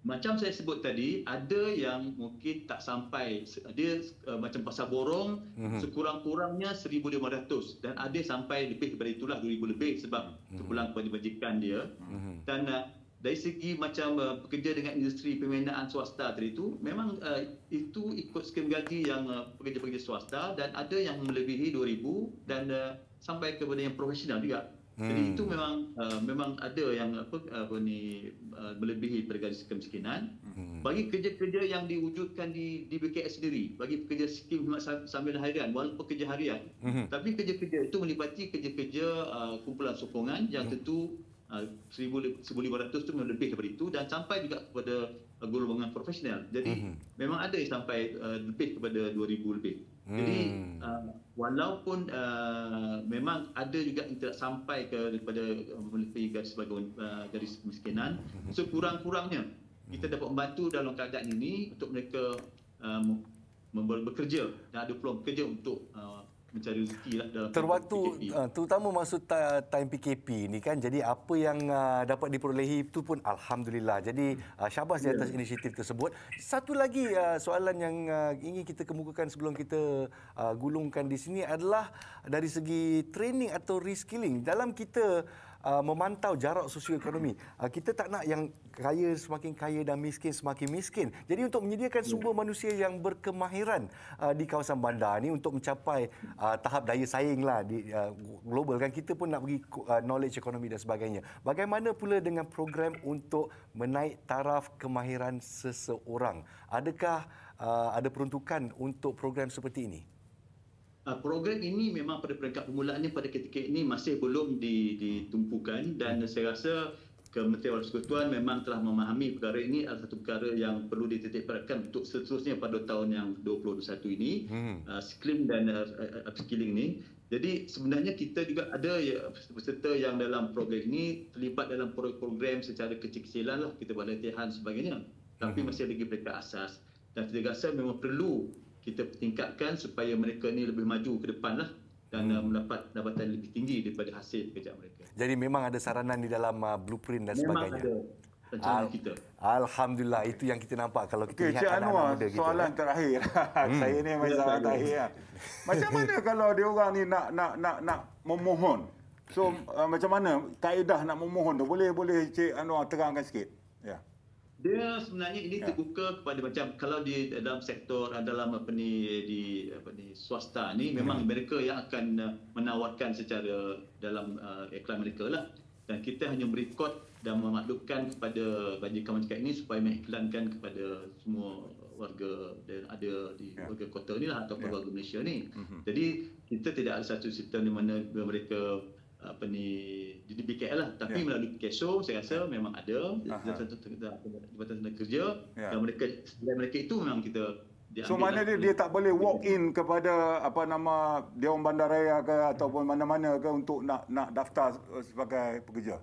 macam saya sebut tadi ada yang mungkin tak sampai ada uh, eh, macam pasar borong mm-hmm. sekurang-kurangnya 1500 dan ada sampai lebih daripada itulah 2000 lebih sebab mm-hmm. terpulang kepada majikan dia mm-hmm. dan uh, dari segi macam uh, eh, pekerja dengan industri pembinaan swasta tadi itu memang uh, itu ikut skim gaji yang uh, pekerja-pekerja swasta dan ada yang melebihi 2000 dan uh, sampai kepada yang profesional juga Hmm. Jadi itu memang uh, memang ada yang apa apa ni uh, melebihi pada garis kemiskinan. Hmm. Bagi kerja-kerja yang diwujudkan di di BKS sendiri, bagi pekerja skim khidmat sambil harian walaupun kerja harian, hmm. tapi kerja-kerja itu melibatkan kerja-kerja uh, kumpulan sokongan yang hmm. tentu uh, 1500 itu lebih daripada itu dan sampai juga kepada uh, golongan profesional. Jadi hmm. memang ada yang sampai uh, lebih kepada 2000 lebih. Hmm. Jadi uh, walaupun uh, memang ada juga yang tidak sampai ke kepada uh, melalui garis uh, garis kemiskinan, hmm. sekurang-kurangnya kita dapat membantu dalam keadaan ini untuk mereka uh, bekerja dan ada peluang bekerja untuk uh, mencari rezeki lah dalam terwaktu PKP. Uh, ah, terutama masa ta- time PKP ni kan jadi apa yang uh, dapat diperolehi itu pun alhamdulillah jadi uh, syabas di ya. atas inisiatif tersebut satu lagi uh, soalan yang uh, ingin kita kemukakan sebelum kita uh, gulungkan di sini adalah dari segi training atau reskilling dalam kita Uh, memantau jarak sosioekonomi. Uh, kita tak nak yang kaya semakin kaya dan miskin semakin miskin. Jadi untuk menyediakan ya. sumber manusia yang berkemahiran uh, di kawasan bandar ni untuk mencapai uh, tahap daya saing lah di uh, global kan kita pun nak bagi uh, knowledge ekonomi dan sebagainya. Bagaimana pula dengan program untuk menaik taraf kemahiran seseorang? Adakah uh, ada peruntukan untuk program seperti ini? Ah, program ini memang pada peringkat permulaannya pada ketika ini masih belum ditumpukan dan saya rasa Kementerian Warisan Persekutuan memang telah memahami perkara ini adalah satu perkara yang perlu dititikberatkan untuk seterusnya pada tahun yang 2021 ini hmm. uh, ah, skrim dan uh, ah, upskilling ini jadi sebenarnya kita juga ada ya, peserta yang dalam program ini terlibat dalam program secara kecil-kecilan lah, kita buat latihan sebagainya tapi hmm. masih lagi peringkat asas dan saya rasa memang perlu kita tingkatkan supaya mereka ini lebih maju ke depan lah dan hmm. Uh, mendapat pendapatan lebih tinggi daripada hasil kerja mereka. Jadi memang ada saranan di dalam uh, blueprint dan memang sebagainya. Memang ada. Al- kita. Alhamdulillah itu yang kita nampak kalau kita okay, lihat anak-anak muda kita. Eh. [LAUGHS] Hmm. Ya, soalan terakhir. Hmm. saya ini masih sangat terakhir. Lah. Macam mana kalau dia orang ni nak nak nak nak memohon? So uh, macam mana kaedah nak memohon tu? Boleh boleh Cik Anwar terangkan sikit dia sebenarnya ini ya. terbuka kepada macam kalau di dalam sektor eh, dalam apa ni di apa ni swasta ni hmm. memang mereka yang akan eh, menawarkan secara dalam uh, iklan mereka lah dan kita hanya merekod dan memaklumkan kepada bajikan bajikan ini supaya mengiklankan kepada semua warga dan ada di yeah. warga kota ni lah atau yeah. warga Malaysia ni. Mm-hmm. Jadi kita tidak ada satu sistem di mana mereka apa ni di, BKL lah tapi yeah. melalui cash show saya rasa ya. memang ada jabatan jabatan tenaga kerja yeah. dan mereka dan mereka itu memang kita dia so lah. mana dia, dia tak boleh walk in kepada apa nama dia orang bandaraya ke ataupun mana-mana ke untuk nak nak daftar sebagai pekerja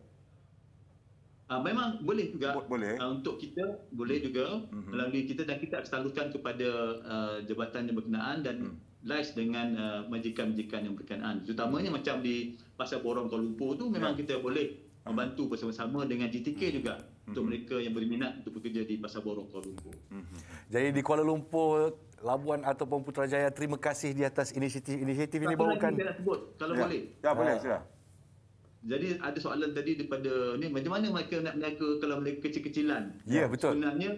Uh, memang boleh juga boleh. Uh, untuk kita boleh juga mm-hmm. melalui kita dan kita akan salurkan kepada uh, jabatan yang berkenaan dan mm lies dengan uh, majikan-majikan yang berkenaan. Terutamanya macam di Pasar Borong Kuala Lumpur tu memang ya. kita boleh membantu bersama-sama dengan GTK hmm. juga hmm. untuk mereka yang berminat untuk bekerja di Pasar Borong Kuala Lumpur. Hmm. Jadi di Kuala Lumpur, Labuan ataupun Putrajaya terima kasih di atas inisiatif-inisiatif ini bawakan. Kita sebut kalau ya. boleh. Ya, boleh ha. Jadi ada soalan tadi daripada ni macam mana mereka nak berniaga kalau mereka kecil-kecilan. Ya, betul. Sebenarnya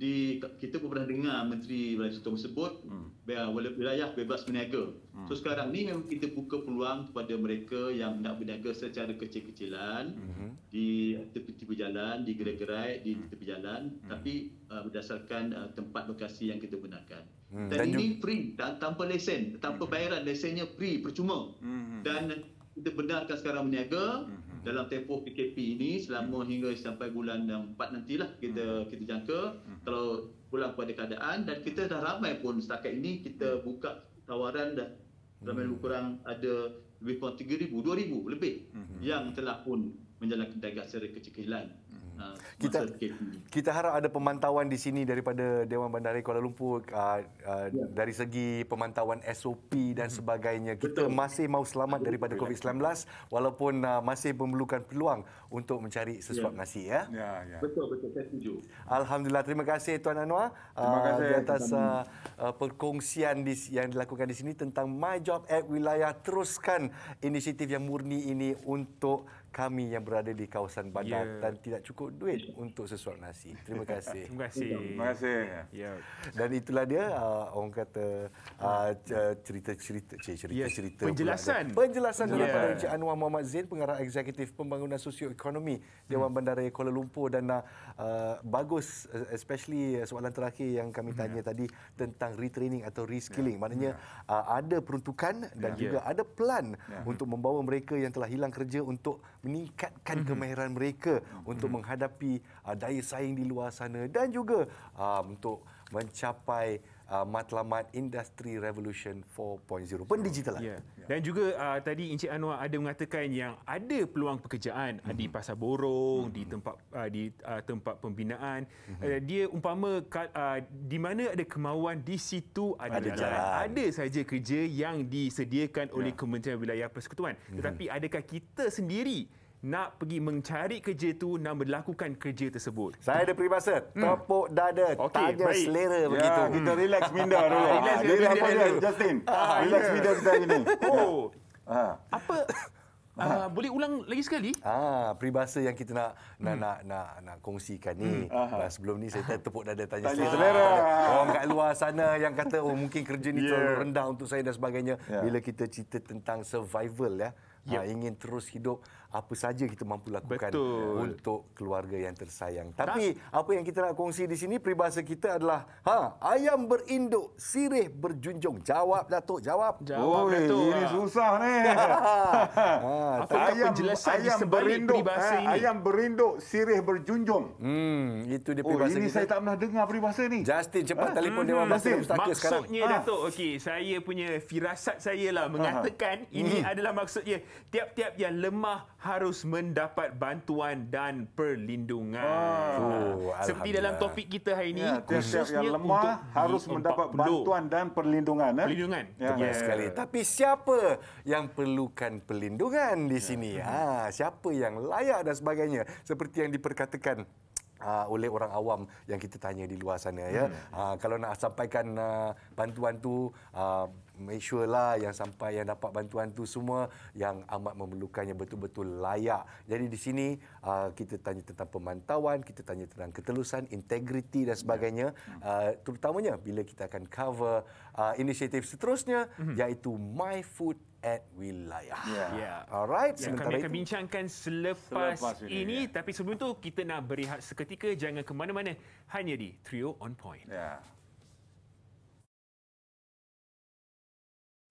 di kita pun pernah dengar menteri Belanja Tom sebut hmm. wilayah bebas berniaga. Hmm. So sekarang ni memang kita buka peluang kepada mereka yang nak berniaga secara kecil-kecilan hmm. di tepi-tepi jalan, di gerai-gerai, di hmm. tepi jalan hmm. tapi uh, berdasarkan uh, tempat lokasi yang kita gunakan. Hmm. Dan, Dan ini juga... free tak, tanpa lesen, tanpa hmm. bayaran, lesennya free percuma. Hmm. Dan kita benarkan sekarang berniaga hmm dalam tempoh PKP ini selama hmm. hingga sampai bulan 4 nantilah kita hmm. kita jangka hmm. kalau pulang pada keadaan dan kita dah ramai pun setakat ini kita hmm. buka tawaran dah ramai lebih hmm. kurang ada lebih kurang 3,000, 2,000 lebih hmm. yang telah pun menjalankan dagang secara kecil-kecilan. Ah, kita kita harap ada pemantauan di sini daripada Dewan Bandari Kuala Lumpur uh, uh, ya. dari segi pemantauan SOP dan hmm. sebagainya kita Betul. masih mahu selamat daripada COVID-19 walaupun uh, masih memerlukan peluang untuk mencari sesuap ya. nasi ya. Ya, ya. Betul betul saya setuju. Alhamdulillah terima kasih Tuan Anwar terima kasih, di atas uh, perkongsian di, yang dilakukan di sini tentang My Job at Wilayah teruskan inisiatif yang murni ini untuk kami yang berada di kawasan bandar yeah. dan tidak cukup duit untuk sesuap nasi. Terima kasih. Terima kasih. Terima kasih. Ya. Dan itulah dia uh, orang kata cerita-cerita uh, cerita-cerita cerita. cerita ya, penjelasan. Penjelasan daripada yeah. Encik Anwar Muhammad Zain pengarah eksekutif pembangunan sosioekonomi Dewan hmm. Bandar Raya Kuala Lumpur dan uh, uh, bagus especially soalan terakhir yang kami tanya yeah. Hmm. tadi tentang retraining atau reskilling. Yeah. Maknanya yeah. Uh, ada peruntukan dan yeah. juga yeah. ada plan yeah. untuk membawa mereka yang telah hilang kerja untuk meningkatkan mm-hmm. kemahiran mereka mm-hmm. untuk mhm. menghadapi uh, daya saing di luar sana dan juga uh, untuk mencapai uh, matlamat industri revolution 4.0 pendigitalan. Yeah. Ya. Dan juga uh, tadi Encik Anwar ada mengatakan yang ada peluang pekerjaan mm-hmm. di mhm. pasar borong, mm-hmm. di mhm. tempat uh, di uh, tempat pembinaan. Mm-hmm. Uh, dia umpama uh, di mana ada kemauan di situ ada, ada jalan. jalan. Ada saja kerja yang disediakan yeah. oleh ya. Kementerian Wilayah Persekutuan. Mm-hmm. Tetapi adakah kita sendiri nak pergi mencari kerja itu dan melakukan kerja tersebut. Saya ada peribahasa, tepuk dada, okay, tanya baik. selera yeah. begitu. Hmm. Kita relax minda dulu. relax, relax, relax, relax, relax Justin. Ah, relax yeah. minda kita ini. Oh. Ah. Apa Ha. Uh, boleh ulang lagi sekali? Ah, peribahasa yang kita nak hmm. nak, nak nak nak kongsikan ni. Hmm. Uh, sebelum ni saya tepuk dada tanya, tanya selera. selera. Orang kat luar sana yang kata oh mungkin kerja ni yeah. terlalu rendah untuk saya dan sebagainya. Yeah. Bila kita cerita tentang survival ya, yeah. uh, ingin terus hidup, apa saja kita mampu lakukan Betul. untuk keluarga yang tersayang. Tapi tak. apa yang kita nak kongsi di sini peribahasa kita adalah ha ayam berinduk sirih berjunjung. Jawab Datuk, jawab. Jawab Oi, Datuk. Ini susah ni. [LAUGHS] ha ayam ayam berinduk eh, ayam berinduk sirih berjunjung. Hmm itu dia peribahasa. Oh ini kita. saya tak pernah dengar peribahasa ni. Justin cepat ha? Eh, telefon hmm, Dewan Bahasa Mustaka sekarang. Maksudnya Datuk, ha. okey saya punya firasat saya lah mengatakan ha. ini hmm. adalah maksudnya tiap-tiap yang lemah harus mendapat bantuan dan perlindungan. Ah. Oh, Seperti dalam topik kita hari ini, ya, khususnya yang lemah untuk harus mendapat bantuan dan perlindungan. Eh? Perlindungan. Ya. Yeah. sekali. Tapi siapa yang perlukan perlindungan di ya. sini? Ya. Ha, siapa yang layak dan sebagainya? Seperti yang diperkatakan Uh, oleh orang awam yang kita tanya di luar sana hmm. ya uh, kalau nak sampaikan uh, bantuan tu uh, make sure lah yang sampai yang dapat bantuan tu semua yang amat memerlukannya betul-betul layak. Jadi di sini uh, kita tanya tentang pemantauan, kita tanya tentang ketelusan, integriti dan sebagainya. Ya. Uh, terutamanya bila kita akan cover uh, inisiatif seterusnya mm iaitu My Food at wilayah. Ya. Yeah. Alright, yeah. sementara kami akan bincangkan selepas, selepas ini, ini ya. tapi sebelum tu kita nak berehat seketika jangan ke mana-mana hanya di Trio on Point. Ya. Yeah.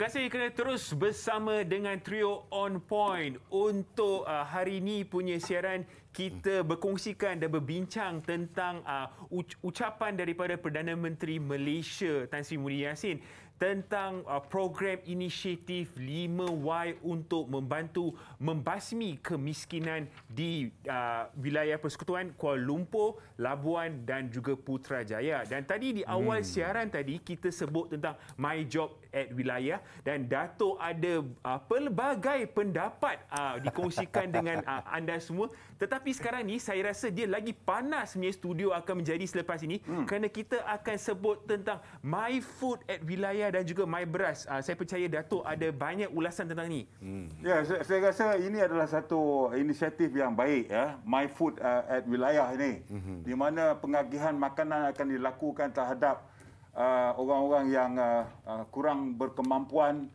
Terima kasih kerana terus bersama dengan Trio On Point untuk uh, hari ini punya siaran kita hmm. berkongsikan dan berbincang tentang uh, ucapan daripada Perdana Menteri Malaysia Tan Sri Mulyasin tentang uh, program inisiatif 5Y untuk membantu membasmi kemiskinan di uh, wilayah persekutuan Kuala Lumpur, Labuan dan juga Putrajaya. Dan tadi di awal hmm. siaran tadi kita sebut tentang My Job at Wilayah dan Dato' ada uh, pelbagai pendapat uh, dikongsikan dengan [LAUGHS] uh, anda semua tetapi sekarang ni saya rasa dia lagi panas punya studio akan menjadi selepas ini hmm. kerana kita akan sebut tentang My Food at Wilayah dan juga My Beras. Uh, saya percaya Datuk ada banyak ulasan tentang ni. Hmm. Ya, saya, saya rasa ini adalah satu inisiatif yang baik ya, My Food uh, at Wilayah ini hmm. di mana pengagihan makanan akan dilakukan terhadap uh, orang-orang yang uh, uh, kurang berkemampuan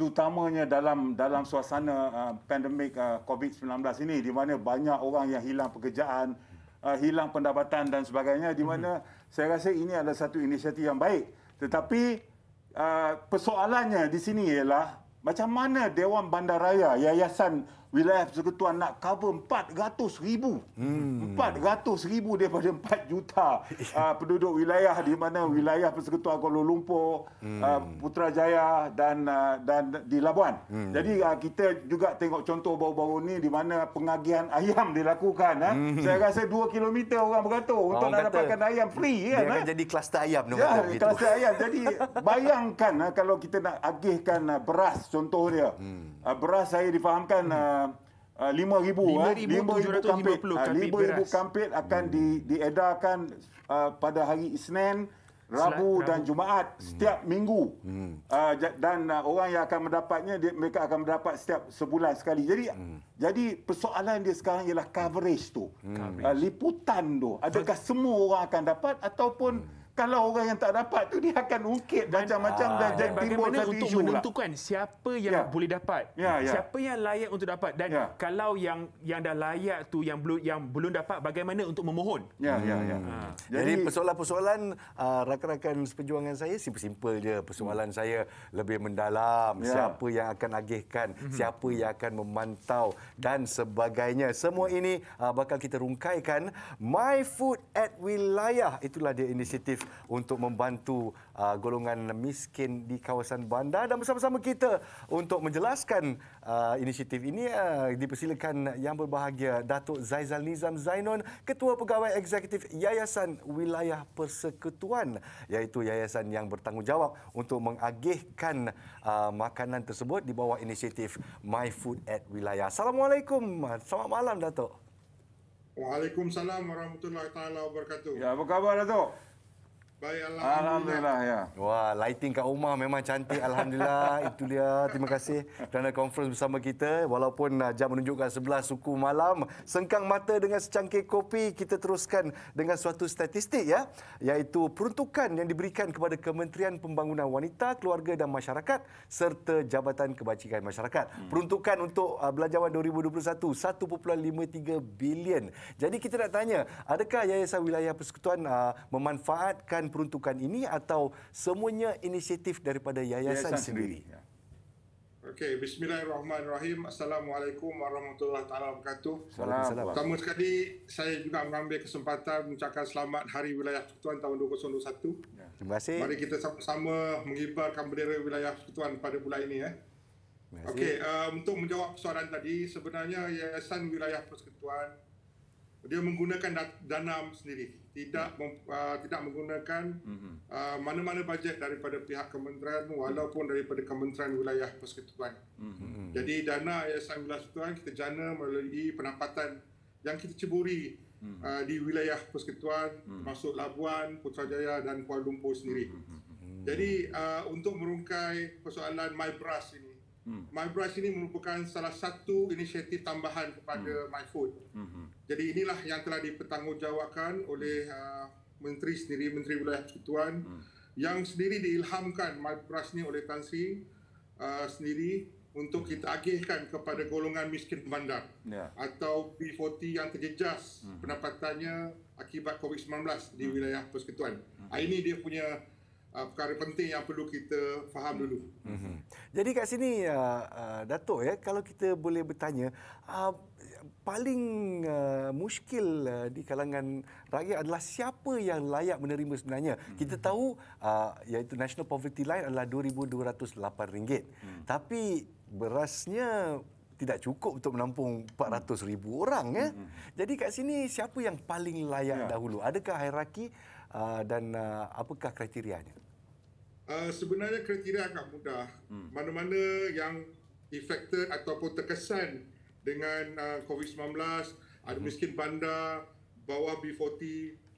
terutamanya dalam dalam suasana uh, pandemik uh, COVID-19 ini di mana banyak orang yang hilang pekerjaan, uh, hilang pendapatan dan sebagainya di mana mm-hmm. saya rasa ini adalah satu inisiatif yang baik. Tetapi uh, persoalannya di sini ialah macam mana Dewan Bandaraya Yayasan wilayah persekutuan nak cover 400 ribu. Hmm. 400 ribu daripada 4 juta uh, [LAUGHS] penduduk wilayah di mana wilayah persekutuan Kuala Lumpur, hmm. uh, Putrajaya dan uh, dan di Labuan. Hmm. Jadi uh, kita juga tengok contoh baru-baru ni di mana pengagihan [LAUGHS] ayam dilakukan. Uh. Hmm. Saya rasa 2 kilometer orang beratur untuk orang nak kata, dapatkan ayam free. Dia kan, akan uh. jadi kluster ayam. Ya, kluster ayam. Jadi bayangkan kalau kita nak agihkan beras contohnya. Hmm uh, beras saya difahamkan hmm. uh, uh, 5000 ah 5750 lah, eh. kampit, kampit, ah, kampit beras kampit akan hmm. di diedarkan uh, pada hari Isnin Rabu Selat, dan Rabu. Jumaat hmm. setiap minggu hmm. uh, dan uh, orang yang akan mendapatnya dia, mereka akan mendapat setiap sebulan sekali jadi hmm. jadi persoalan dia sekarang ialah coverage tu hmm. uh, liputan tu adakah so, semua orang akan dapat ataupun hmm kalau orang yang tak dapat tu dia akan ungkit macam-macam dan, dan, dan untuk isu menentukan lah. siapa yang yeah. boleh dapat yeah, yeah. siapa yang layak untuk dapat dan yeah. kalau yang yang dah layak tu yang belum yang belum dapat bagaimana untuk memohon ya yeah, ya yeah, yeah. hmm. ha. jadi, jadi persoalan-persoalan uh, rakan-rakan seperjuangan saya simple-simple je persoalan hmm. saya lebih mendalam yeah. siapa yang akan agihkan hmm. siapa yang akan memantau dan sebagainya semua hmm. ini uh, bakal kita rungkaikan my food at wilayah itulah dia inisiatif inisiatif untuk membantu uh, golongan miskin di kawasan bandar dan bersama-sama kita untuk menjelaskan uh, inisiatif ini uh, dipersilakan yang berbahagia Datuk Zaizal Nizam Zainon Ketua Pegawai Eksekutif Yayasan Wilayah Persekutuan iaitu yayasan yang bertanggungjawab untuk mengagihkan uh, makanan tersebut di bawah inisiatif My Food at Wilayah. Assalamualaikum. Selamat malam Datuk. Waalaikumsalam warahmatullahi taala wabarakatuh. Ya, apa khabar Datuk? Baik, Alhamdulillah. Alhamdulillah, ya. Wah, lighting kat rumah memang cantik. Alhamdulillah, [LAUGHS] itu dia. Terima kasih kerana conference bersama kita. Walaupun uh, jam menunjukkan sebelah suku malam, sengkang mata dengan secangkir kopi, kita teruskan dengan suatu statistik, ya. Iaitu peruntukan yang diberikan kepada Kementerian Pembangunan Wanita, Keluarga dan Masyarakat serta Jabatan Kebajikan Masyarakat. Hmm. Peruntukan untuk belanjawan 2021, 1.53 bilion. Jadi kita nak tanya, adakah Yayasan Wilayah Persekutuan uh, memanfaatkan peruntukan ini atau semuanya inisiatif daripada yayasan, yayasan sendiri? Ya. Okey, bismillahirrahmanirrahim. Assalamualaikum warahmatullahi taala wabarakatuh. Assalamualaikum. Pertama sekali, saya juga mengambil kesempatan mengucapkan selamat Hari Wilayah Persekutuan tahun 2021. Ya. Terima kasih. Mari kita sama-sama mengibarkan bendera Wilayah Persekutuan pada bulan ini ya. eh. Okey, uh, untuk menjawab soalan tadi, sebenarnya Yayasan Wilayah Persekutuan dia menggunakan dana sendiri tidak hmm. mem, uh, tidak menggunakan hmm. uh, mana-mana bajet daripada pihak kementerian walaupun daripada kementerian wilayah persekutuan. Mm-hmm. Jadi dana ASM wilayah persekutuan kita jana melalui pendapatan yang kita ceburi mm-hmm. uh, di wilayah persekutuan mm-hmm. masuk Labuan, Putrajaya dan Kuala Lumpur sendiri. Mm-hmm. Jadi uh, untuk merungkai persoalan MyBras ini Hmm. MyBrush ini merupakan salah satu inisiatif tambahan kepada hmm. MyFood. Hmm. Jadi inilah yang telah dipertanggungjawabkan oleh uh, Menteri sendiri, Menteri Wilayah Persekutuan hmm. yang sendiri diilhamkan MyBrush ini oleh Tan Sri uh, sendiri untuk hmm. kita agihkan kepada golongan miskin bandar yeah. atau B40 yang terjejas hmm. pendapatannya akibat COVID-19 di hmm. wilayah Persekutuan. Hmm. Ah, ini dia punya uh, perkara penting yang perlu kita faham dulu. Mm-hmm. Jadi kat sini uh, uh, Datuk ya kalau kita boleh bertanya uh, paling uh, muskil uh, di kalangan rakyat adalah siapa yang layak menerima sebenarnya. Mm-hmm. Kita tahu uh, iaitu national poverty line adalah RM2208. Mm. Tapi berasnya tidak cukup untuk menampung 400,000 orang ya. Mm-hmm. Jadi kat sini siapa yang paling layak yeah. dahulu? Adakah hierarki Ah, dan uh, apakah kriterianya? Uh, sebenarnya kriteria agak mudah. Hmm. Mana-mana yang infected ataupun terkesan dengan uh, COVID-19, hmm. ada miskin bandar, bawah B40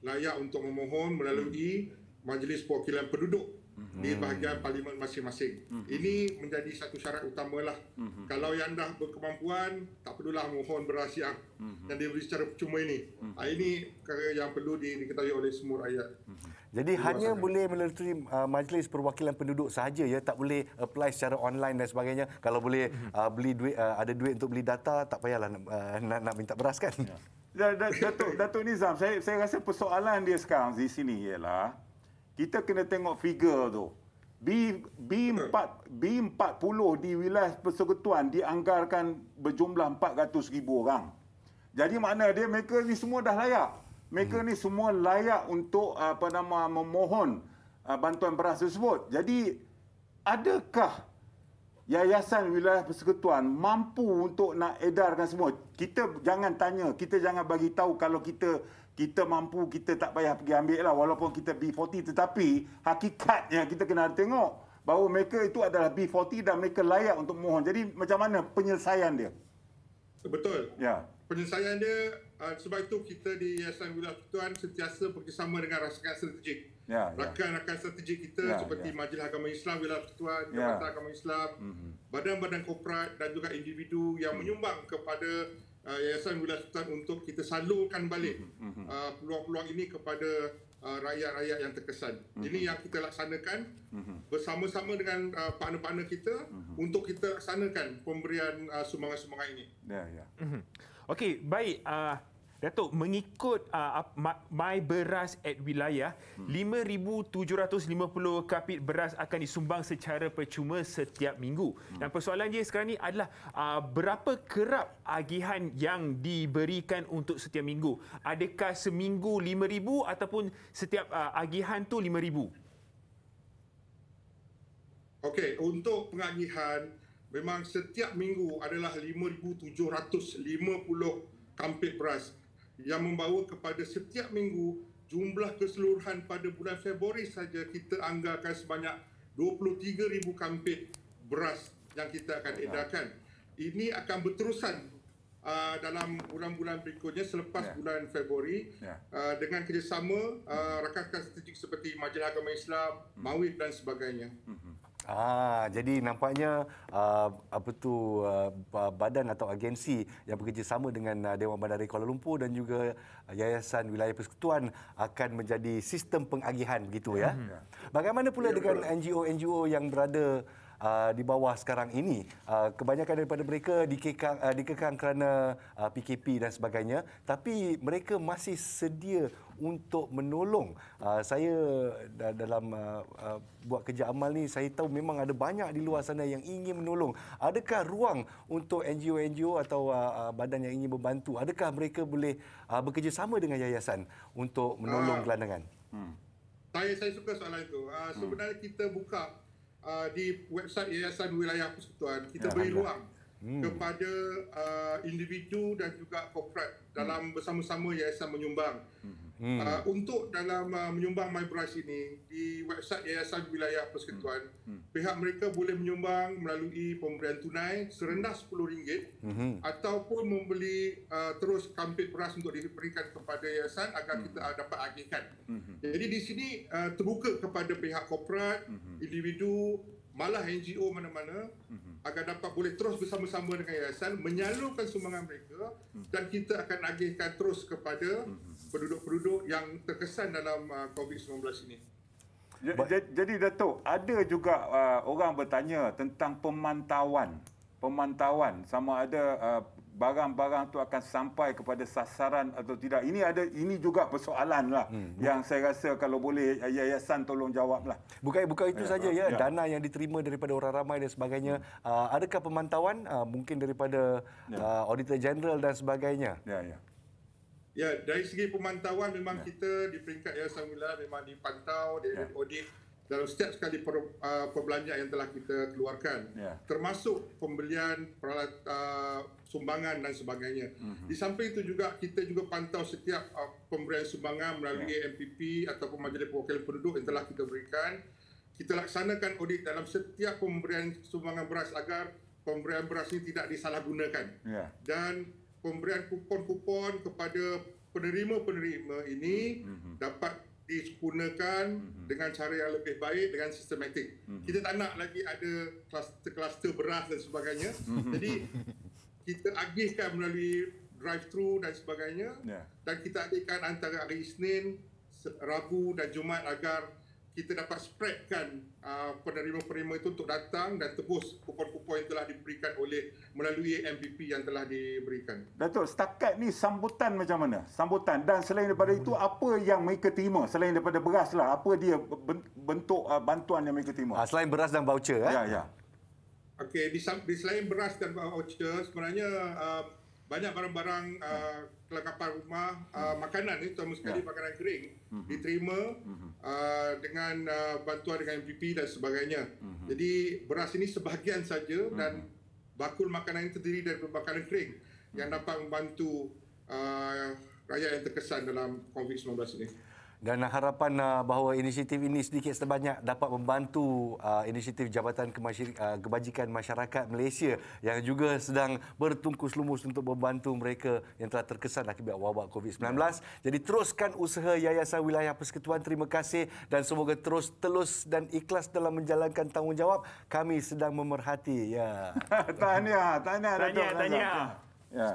layak untuk memohon melalui hmm. Majlis Perwakilan Penduduk di hmm. bahagian parlimen masing-masing. Hmm. Ini menjadi satu syarat utama utamalah. Hmm. Kalau yang dah berkemampuan, tak perlulah mohon beras yang yang diberi secara percuma ini. Ah, ini perkara yang perlu diketahui oleh semua rakyat. Jadi Terima hanya sahaja. boleh melalui uh, majlis perwakilan penduduk sahaja ya, tak boleh apply secara online dan sebagainya. Kalau boleh uh, beli duit uh, ada duit untuk beli data, tak payahlah uh, nak, nak minta beras kan. Ya. Datuk, Datuk Nizam, saya, saya rasa persoalan dia sekarang di sini ialah kita kena tengok figure tu. B B4 B40 di wilayah persekutuan dianggarkan berjumlah 400,000 orang. Jadi makna dia mereka ni semua dah layak. Mereka hmm. ni semua layak untuk apa nama memohon ah, bantuan beras tersebut. Jadi adakah yayasan wilayah persekutuan mampu untuk nak edarkan semua? Kita jangan tanya, kita jangan bagi tahu kalau kita kita mampu kita tak payah pergi ambil lah walaupun kita B40 tetapi hakikatnya kita kena tengok bahawa mereka itu adalah B40 dan mereka layak untuk mohon. Jadi macam mana penyelesaian dia? Betul. Ya. Penyelesaian dia ah, sebab itu kita di Yayasan Wilayah Pertuan sentiasa bekerjasama dengan rakan-rakan strategik. Ya, ya, rakan-rakan strategik kita ya, seperti ya. Majlis Agama Islam Wilayah Pertuan, ya. Jabatan ya. Agama Islam, mm-hmm. badan-badan korporat dan juga individu yang mm. menyumbang kepada uh, Yayasan Wilayah Sultan untuk kita salurkan balik mhm, mhm, mhm. uh, peluang-peluang ini kepada uh, rakyat-rakyat yang terkesan. Ini yang kita laksanakan bersama-sama dengan uh, partner-partner kita untuk kita laksanakan pemberian uh, sumbangan-sumbangan ini. Ya, yeah, ya. Yeah. Okey, baik. Uh, Datuk, mengikut uh, My Beras at Wilayah, hmm. 5,750 kapit beras akan disumbang secara percuma setiap minggu. Hmm. Dan persoalan dia sekarang ini adalah uh, berapa kerap agihan yang diberikan untuk setiap minggu? Adakah seminggu 5,000 ataupun setiap uh, agihan tu 5,000? Okey, untuk pengagihan memang setiap minggu adalah 5,750 kapit beras yang membawa kepada setiap minggu jumlah keseluruhan pada bulan Februari saja kita anggarkan sebanyak 23,000 kampit beras yang kita akan edarkan. Ini akan berterusan uh, dalam bulan-bulan berikutnya selepas yeah. bulan Februari yeah. uh, dengan kerjasama uh, rakan-rakan strategik seperti Majlis Agama Islam, mm. MAWID dan sebagainya. Mm-hmm. Ah, jadi nampaknya uh, apa tu uh, badan atau agensi yang bekerjasama dengan uh, Dewan Bandar Kuala Lumpur dan juga Yayasan Wilayah Persekutuan akan menjadi sistem pengagihan gitu ya. Hmm. Ya. Bagaimana pula ya, dengan NGO-NGO yang berada uh, di bawah sekarang ini? Uh, kebanyakan daripada mereka dikekang, uh, dikekang kerana uh, PKP dan sebagainya, tapi mereka masih sedia untuk menolong uh, saya dalam uh, uh, buat kerja amal ni saya tahu memang ada banyak di luar sana yang ingin menolong adakah ruang untuk NGO-NGO atau uh, badan yang ingin membantu adakah mereka boleh uh, bekerjasama dengan yayasan untuk menolong uh, gelandangan hmm. saya saya suka soalan itu uh, sebenarnya kita buka uh, di website yayasan wilayah persekutuan kita ya, beri ruang Hmm. kepada uh, individu dan juga korporat dalam hmm. bersama-sama yayasan menyumbang. Hmm hmm. uh, untuk dalam uh, menyumbang MyBrush ini di website Yayasan Wilayah Persekutuan hmm. Hmm. pihak mereka boleh menyumbang melalui pemberian tunai serendah RM10 hmm. ataupun membeli uh, terus kampit beras untuk diberikan kepada yayasan agar hmm. kita uh, dapat agihkan. Hmm. Jadi di sini uh, terbuka kepada pihak korporat, hmm. individu malah NGO mana-mana uh-huh. agar dapat boleh terus bersama-sama dengan yayasan menyalurkan sumbangan mereka uh-huh. dan kita akan agihkan terus kepada uh-huh penduduk-penduduk yang terkesan dalam uh, COVID-19 ini. Jadi Datuk, ada juga uh, orang bertanya tentang pemantauan. Pemantauan sama ada uh, barang-barang itu akan sampai kepada sasaran atau tidak. Ini ada ini juga persoalan lah hmm. yang saya rasa kalau boleh yayasan tolong jawab lah. Bukan, bukan itu ya, saja ya. ya, dana yang diterima daripada orang ramai dan sebagainya. Hmm. Uh, adakah pemantauan uh, mungkin daripada ya. uh, Auditor General dan sebagainya? Ya, ya. Ya, dari segi pemantauan memang ya. kita di peringkat Yayasan Wilayah memang dipantau, di ya. audit dalam setiap sekali per, uh, perbelanjaan yang telah kita keluarkan. Ya. Termasuk pembelian peralatan uh, sumbangan dan sebagainya. Uh-huh. Di samping itu juga kita juga pantau setiap uh, pemberian sumbangan melalui ya. MPP ataupun Majlis Perwakilan Penduduk yang telah kita berikan. Kita laksanakan audit dalam setiap pemberian sumbangan beras agar pemberian beras ini tidak disalahgunakan. Ya. Dan pemberian kupon-kupon kepada penerima-penerima ini mm-hmm. dapat digunakan mm-hmm. dengan cara yang lebih baik dengan sistematik. Mm-hmm. Kita tak nak lagi ada kluster-kluster beras dan sebagainya. Mhm. Jadi kita agihkan melalui drive through dan sebagainya yeah. dan kita agihkan antara hari Isnin, Rabu dan Jumaat agar kita dapat spreadkan uh, penerima-penerima itu untuk datang dan tebus kupon-kupon yang telah diberikan oleh melalui MPP yang telah diberikan. Datuk, setakat ni sambutan macam mana? Sambutan dan selain daripada itu apa yang mereka terima selain daripada beras lah? Apa dia bentuk uh, bantuan yang mereka terima? Ah, selain beras dan voucher eh? Ya, ya. Okey, di selain beras dan voucher sebenarnya uh, banyak barang-barang hmm. uh, kelengkapan rumah, uh, hmm. makanan ni terutama sekali yeah. makanan kering hmm diterima hmm. uh, dengan uh, bantuan dengan MPP dan sebagainya. hmm Jadi beras ini sebahagian saja hmm dan bakul makanan ini terdiri dari makanan kering hmm yang dapat membantu uh, rakyat yang terkesan dalam COVID-19 ini dan harapan uh, bahawa inisiatif ini sedikit sebanyak dapat membantu uh, inisiatif Jabatan Kemasyir, uh, Kebajikan Masyarakat Malaysia yang juga sedang bertungkus lumus untuk membantu mereka yang telah terkesan akibat wabak COVID-19. Ya. Jadi teruskan usaha Yayasan Wilayah Persekutuan. Terima kasih dan semoga terus telus dan ikhlas dalam menjalankan tanggungjawab. Kami sedang memerhati. Ya. [LAUGHS] tahniah, tahniah. Tahniah, tahniah. Ya. Tanya.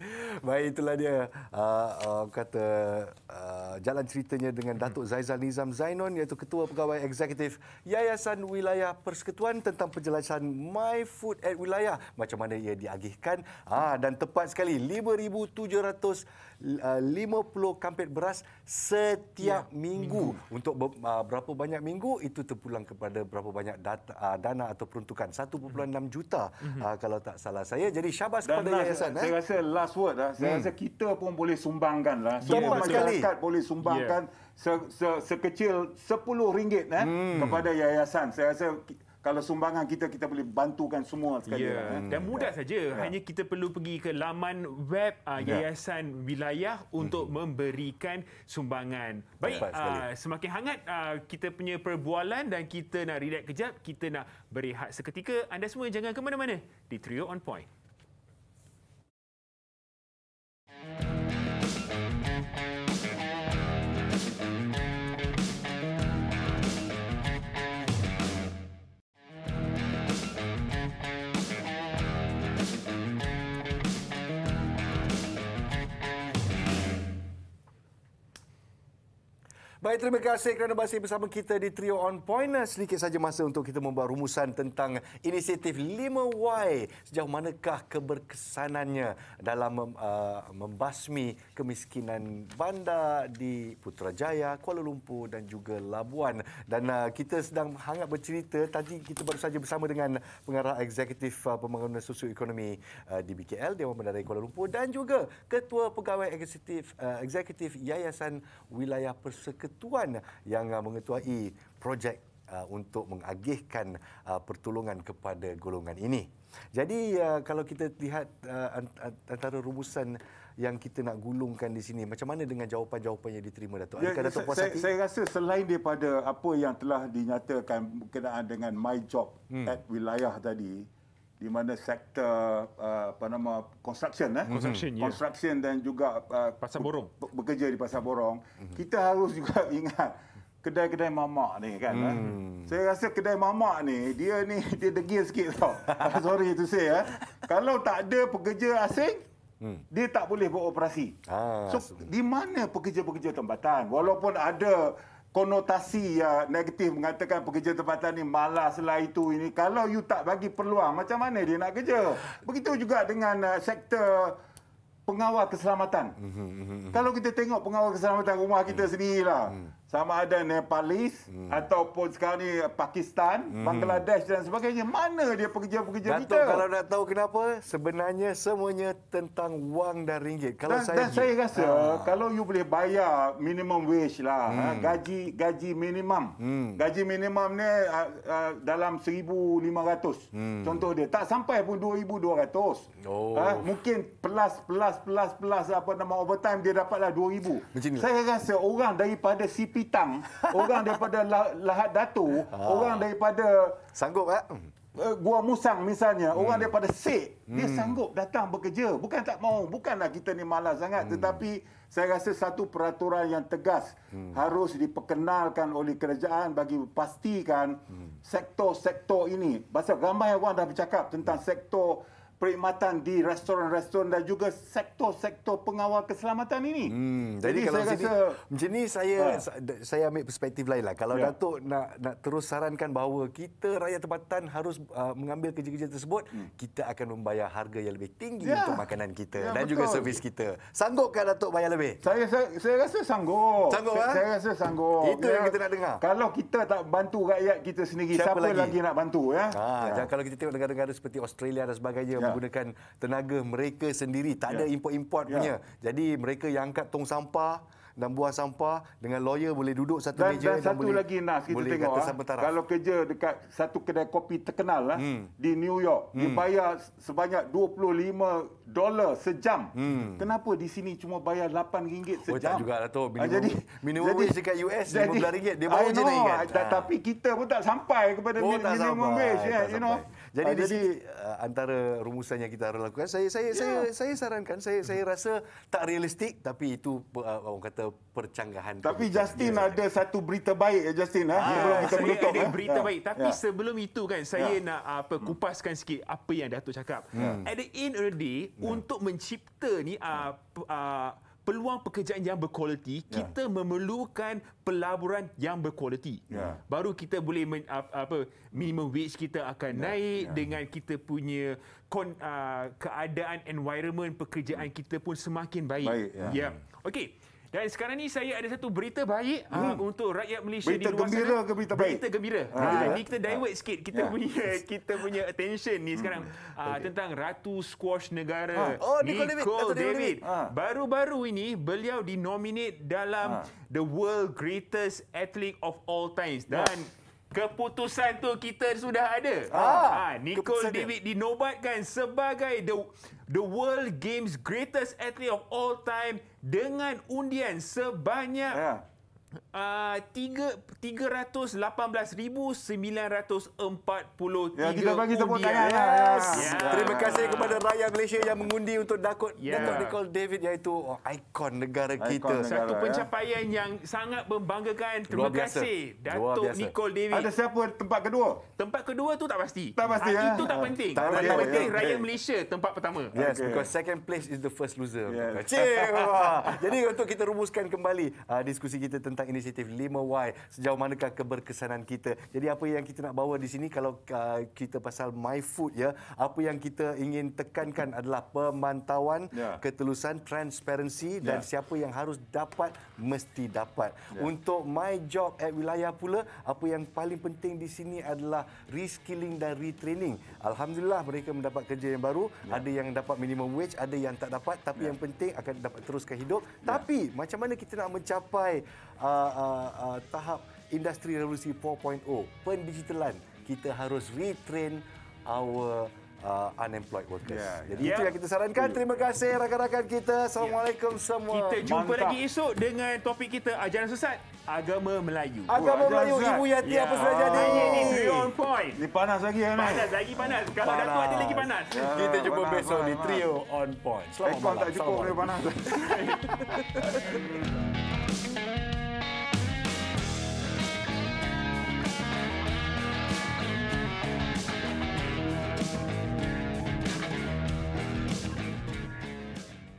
[LAUGHS] Baik itulah dia uh, uh, kata uh, jalan ceritanya dengan hmm. Datuk Zaizal Nizam Zainon iaitu ketua pegawai eksekutif Yayasan Wilayah Persekutuan tentang penjelasan My Food at Wilayah macam mana ia diagihkan ah uh, dan tepat sekali 5700 50 kampit beras setiap ya, minggu. minggu untuk ah, berapa banyak minggu itu terpulang kepada berapa banyak data, ah, dana atau peruntukan 1.6 juta mm-hmm. kalau tak salah saya jadi syabas Dan kepada yayasan saya, eh. saya rasa last word lah saya hmm. rasa kita pun boleh sumbangkan sumbangkanlah semua masyarakat boleh sumbangkan yeah. se, se, sekecil 10 ringgit eh hmm. kepada yayasan saya rasa kalau sumbangan kita kita boleh bantukan semua sekali yeah. Ya, dan mudah saja yeah. hanya kita perlu pergi ke laman web uh, yayasan yeah. wilayah untuk hmm memberikan sumbangan baik uh, semakin hangat uh, kita punya perbualan dan kita nak relax kejap kita nak berehat seketika anda semua jangan ke mana-mana di trio on point Baik, terima kasih kerana masih bersama kita di Trio On Point. Sedikit saja masa untuk kita membuat rumusan tentang inisiatif 5Y. Sejauh manakah keberkesanannya dalam uh, membasmi kemiskinan bandar di Putrajaya, Kuala Lumpur dan juga Labuan. Dan uh, kita sedang hangat bercerita. Tadi kita baru saja bersama dengan pengarah eksekutif uh, pembangunan sosioekonomi uh, di BKL, Dewan Bandar Kuala Lumpur dan juga ketua pegawai eksekutif, uh, eksekutif Yayasan Wilayah Persekutuan ketuan yang uh, mengetuai projek uh, untuk mengagihkan uh, pertolongan kepada golongan ini. Jadi kalau kita lihat antara rumusan yang kita nak gulungkan di sini macam mana dengan jawapan-jawapan yang diterima Datuk Adik ya, ya, Datuk saya, saya rasa selain daripada apa yang telah dinyatakan berkenaan dengan my job hmm. at wilayah tadi di mana sektor uh, apa nama construction eh construction, mm-hmm. yeah. construction dan juga uh, pasar borong bekerja di pasar borong mm-hmm. kita harus juga [LAUGHS] ingat kedai-kedai mamak ni kan eh? mm. saya rasa kedai mamak ni dia ni [LAUGHS] dia degil sikit tau [LAUGHS] ah, sorry to say eh kalau tak ada pekerja asing mm. dia tak boleh beroperasi ah, so as- di mana pekerja-pekerja tempatan walaupun ada konotasi uh, negatif mengatakan pekerja tempatan ni malas lah itu ini kalau you tak bagi peluang macam mana dia nak kerja begitu juga dengan uh, sektor pengawal keselamatan mhm, mhm, mhm. kalau kita tengok pengawal keselamatan rumah kita sendirilah sama ada Nepalis hmm. ataupun sekarang ni eh, Pakistan, hmm. Bangladesh dan sebagainya. Mana dia pekerja-pekerja kita? Kalau nak tahu kenapa, sebenarnya semuanya tentang wang dan ringgit. Kalau dan, saya dan saya rasa ha. kalau you boleh bayar minimum wage lah, ha, hmm. ha, gaji gaji minimum. Hmm. Gaji minimum ni uh, uh, dalam 1500. Hmm. Contoh dia tak sampai pun 2200. Oh. Ha, mungkin plus plus plus plus apa nama overtime dia dapatlah 2000. Macam saya rasa orang daripada CP Pitang, [LAUGHS] orang daripada Lahat Datu, ha. orang daripada sanggup eh? Hmm. eh? Gua Musang misalnya, hmm. orang daripada Sik, hmm. dia sanggup datang bekerja. Bukan tak mau, bukanlah kita ni malas sangat hmm. tetapi saya rasa satu peraturan yang tegas hmm. harus diperkenalkan oleh kerajaan bagi pastikan hmm. sektor-sektor ini. Pasal ramai orang dah bercakap tentang hmm. sektor perkhidmatan di restoran-restoran dan juga sektor-sektor pengawal keselamatan ini. Hmm, jadi, jadi kalau saya sini, rasa, macam ni saya ha. saya ambil perspektif lainlah. Kalau ya. Datuk nak nak terus sarankan bahawa kita rakyat tempatan harus uh, mengambil kerja-kerja tersebut, hmm. kita akan membayar harga yang lebih tinggi ya. untuk makanan kita ya, dan betul. juga servis kita. Sanggupkah Datuk bayar lebih? Saya saya, saya rasa sanggup. Sanggup saya, ha? saya rasa sanggup. Itu ya. yang kita nak dengar. Kalau kita tak bantu rakyat kita sendiri, siapa, siapa lagi? lagi nak bantu ya? Ha, ya. Dan kalau kita tengok negara-negara seperti Australia dan sebagainya ya. Ya. menggunakan tenaga mereka sendiri tak ada ya. import-import yeah. punya jadi mereka yang angkat tong sampah dan buah sampah dengan lawyer boleh duduk satu dan, meja dan, dan satu boleh, lagi nas kita boleh tengok kata ha, kalau kerja dekat satu kedai kopi terkenal ah, hmm. ha, di New York hmm. dibayar sebanyak 25 dolar sejam hmm. kenapa di sini cuma bayar 8 ringgit sejam oh, tak juga lah tu ah, minimum, ha, jadi, minimum wage dekat US 15 jadi, ringgit dia baru je nak ingat kan? tapi kita pun tak sampai kepada oh, minimum sampai, wage ya, you know jadi, ah, jadi sini, uh, antara rumusan yang kita harus lakukan saya saya yeah. saya saya sarankan saya saya mhm. rasa tak realistik tapi itu uh, orang kata percanggahan tapi Justin dia. ada satu berita baik ya Justin eh? ah, ha sebelum saya ada ha? berita ya. baik tapi yeah. sebelum itu kan saya yeah. nak apa hmm. kupaskan sikit apa yang Datuk cakap hmm. at the end of the day yeah. untuk mencipta ni uh, uh, peluang pekerjaan yang berkualiti yeah. kita memerlukan pelaburan yang berkualiti yeah. baru kita boleh men, apa minimum wage kita akan yeah. naik yeah. dengan kita punya kon, uh, keadaan environment pekerjaan hmm. kita pun semakin baik, baik ya yeah. yeah. okey dan sekarang ni saya ada satu berita baik ah. hmm. uh, untuk rakyat Malaysia berita di luar gembira Ke berita, baik? berita gembira. Berita gembira. Ini kita divert ah. sikit kita yeah. punya kita punya attention ni hmm. sekarang hmm. uh, ah, okay. tentang Ratu Squash Negara. Uh. Oh, Nicole, Nicole David. David. David. Uh. Baru-baru ini beliau dinominate dalam uh. The World Greatest Athlete of All Times ya. dan keputusan tu kita sudah ada. Ah, ha, Nicole David dia. dinobatkan sebagai the the World Games greatest athlete of all time dengan undian sebanyak yeah. Uh, 318,943 Yang kita bagi tepuk tangan lah. yes. Ya. yes. yeah. Terima kasih kepada rakyat Malaysia yang mengundi untuk Dakot yeah. Dato' Nicole David iaitu oh, ikon negara ikon kita negara, Satu ya. pencapaian ya. yang sangat membanggakan Terima Luar kasih Dato' Nicole David Ada siapa tempat kedua? Tempat kedua tu tak pasti Tak pasti ha, ya. Itu tak ah. penting Tak, tak, tak penting okay. rakyat Malaysia tempat pertama Yes okay. because second place is the first loser yes. Jadi untuk kita rumuskan kembali uh, diskusi kita tentang tentang inisiatif 5Y sejauh manakah keberkesanan kita. Jadi apa yang kita nak bawa di sini kalau uh, kita pasal my food ya, apa yang kita ingin tekankan adalah pemantauan, yeah. ketelusan, transparansi dan yeah. siapa yang harus dapat mesti dapat. Yeah. Untuk my job at wilayah pula, apa yang paling penting di sini adalah reskilling dan retraining. Alhamdulillah mereka mendapat kerja yang baru, yeah. ada yang dapat minimum wage, ada yang tak dapat tapi yeah. yang penting akan dapat teruskan hidup. Yeah. Tapi macam mana kita nak mencapai uh, uh, uh, tahap industri revolusi 4.0 pendigitalan kita harus retrain our Uh, unemployed workers. Yeah, ya. Jadi yeah. itu ya. yang kita sarankan. Terima kasih rakan-rakan kita. Ya. Assalamualaikum yeah. semua. Kita jumpa Mantap. lagi esok dengan topik kita ajaran sesat agama Melayu. Agama oh, Melayu ibu yati yeah. apa sudah jadi? Oh. Ini on point. Ni panas lagi kan? Panas lagi panas. Kalau panas. datuk ada lagi panas. Uh, kita jumpa panas, besok panas, di Trio panas. on point. Selamat malam. Tak cukup boleh panas. [LAUGHS]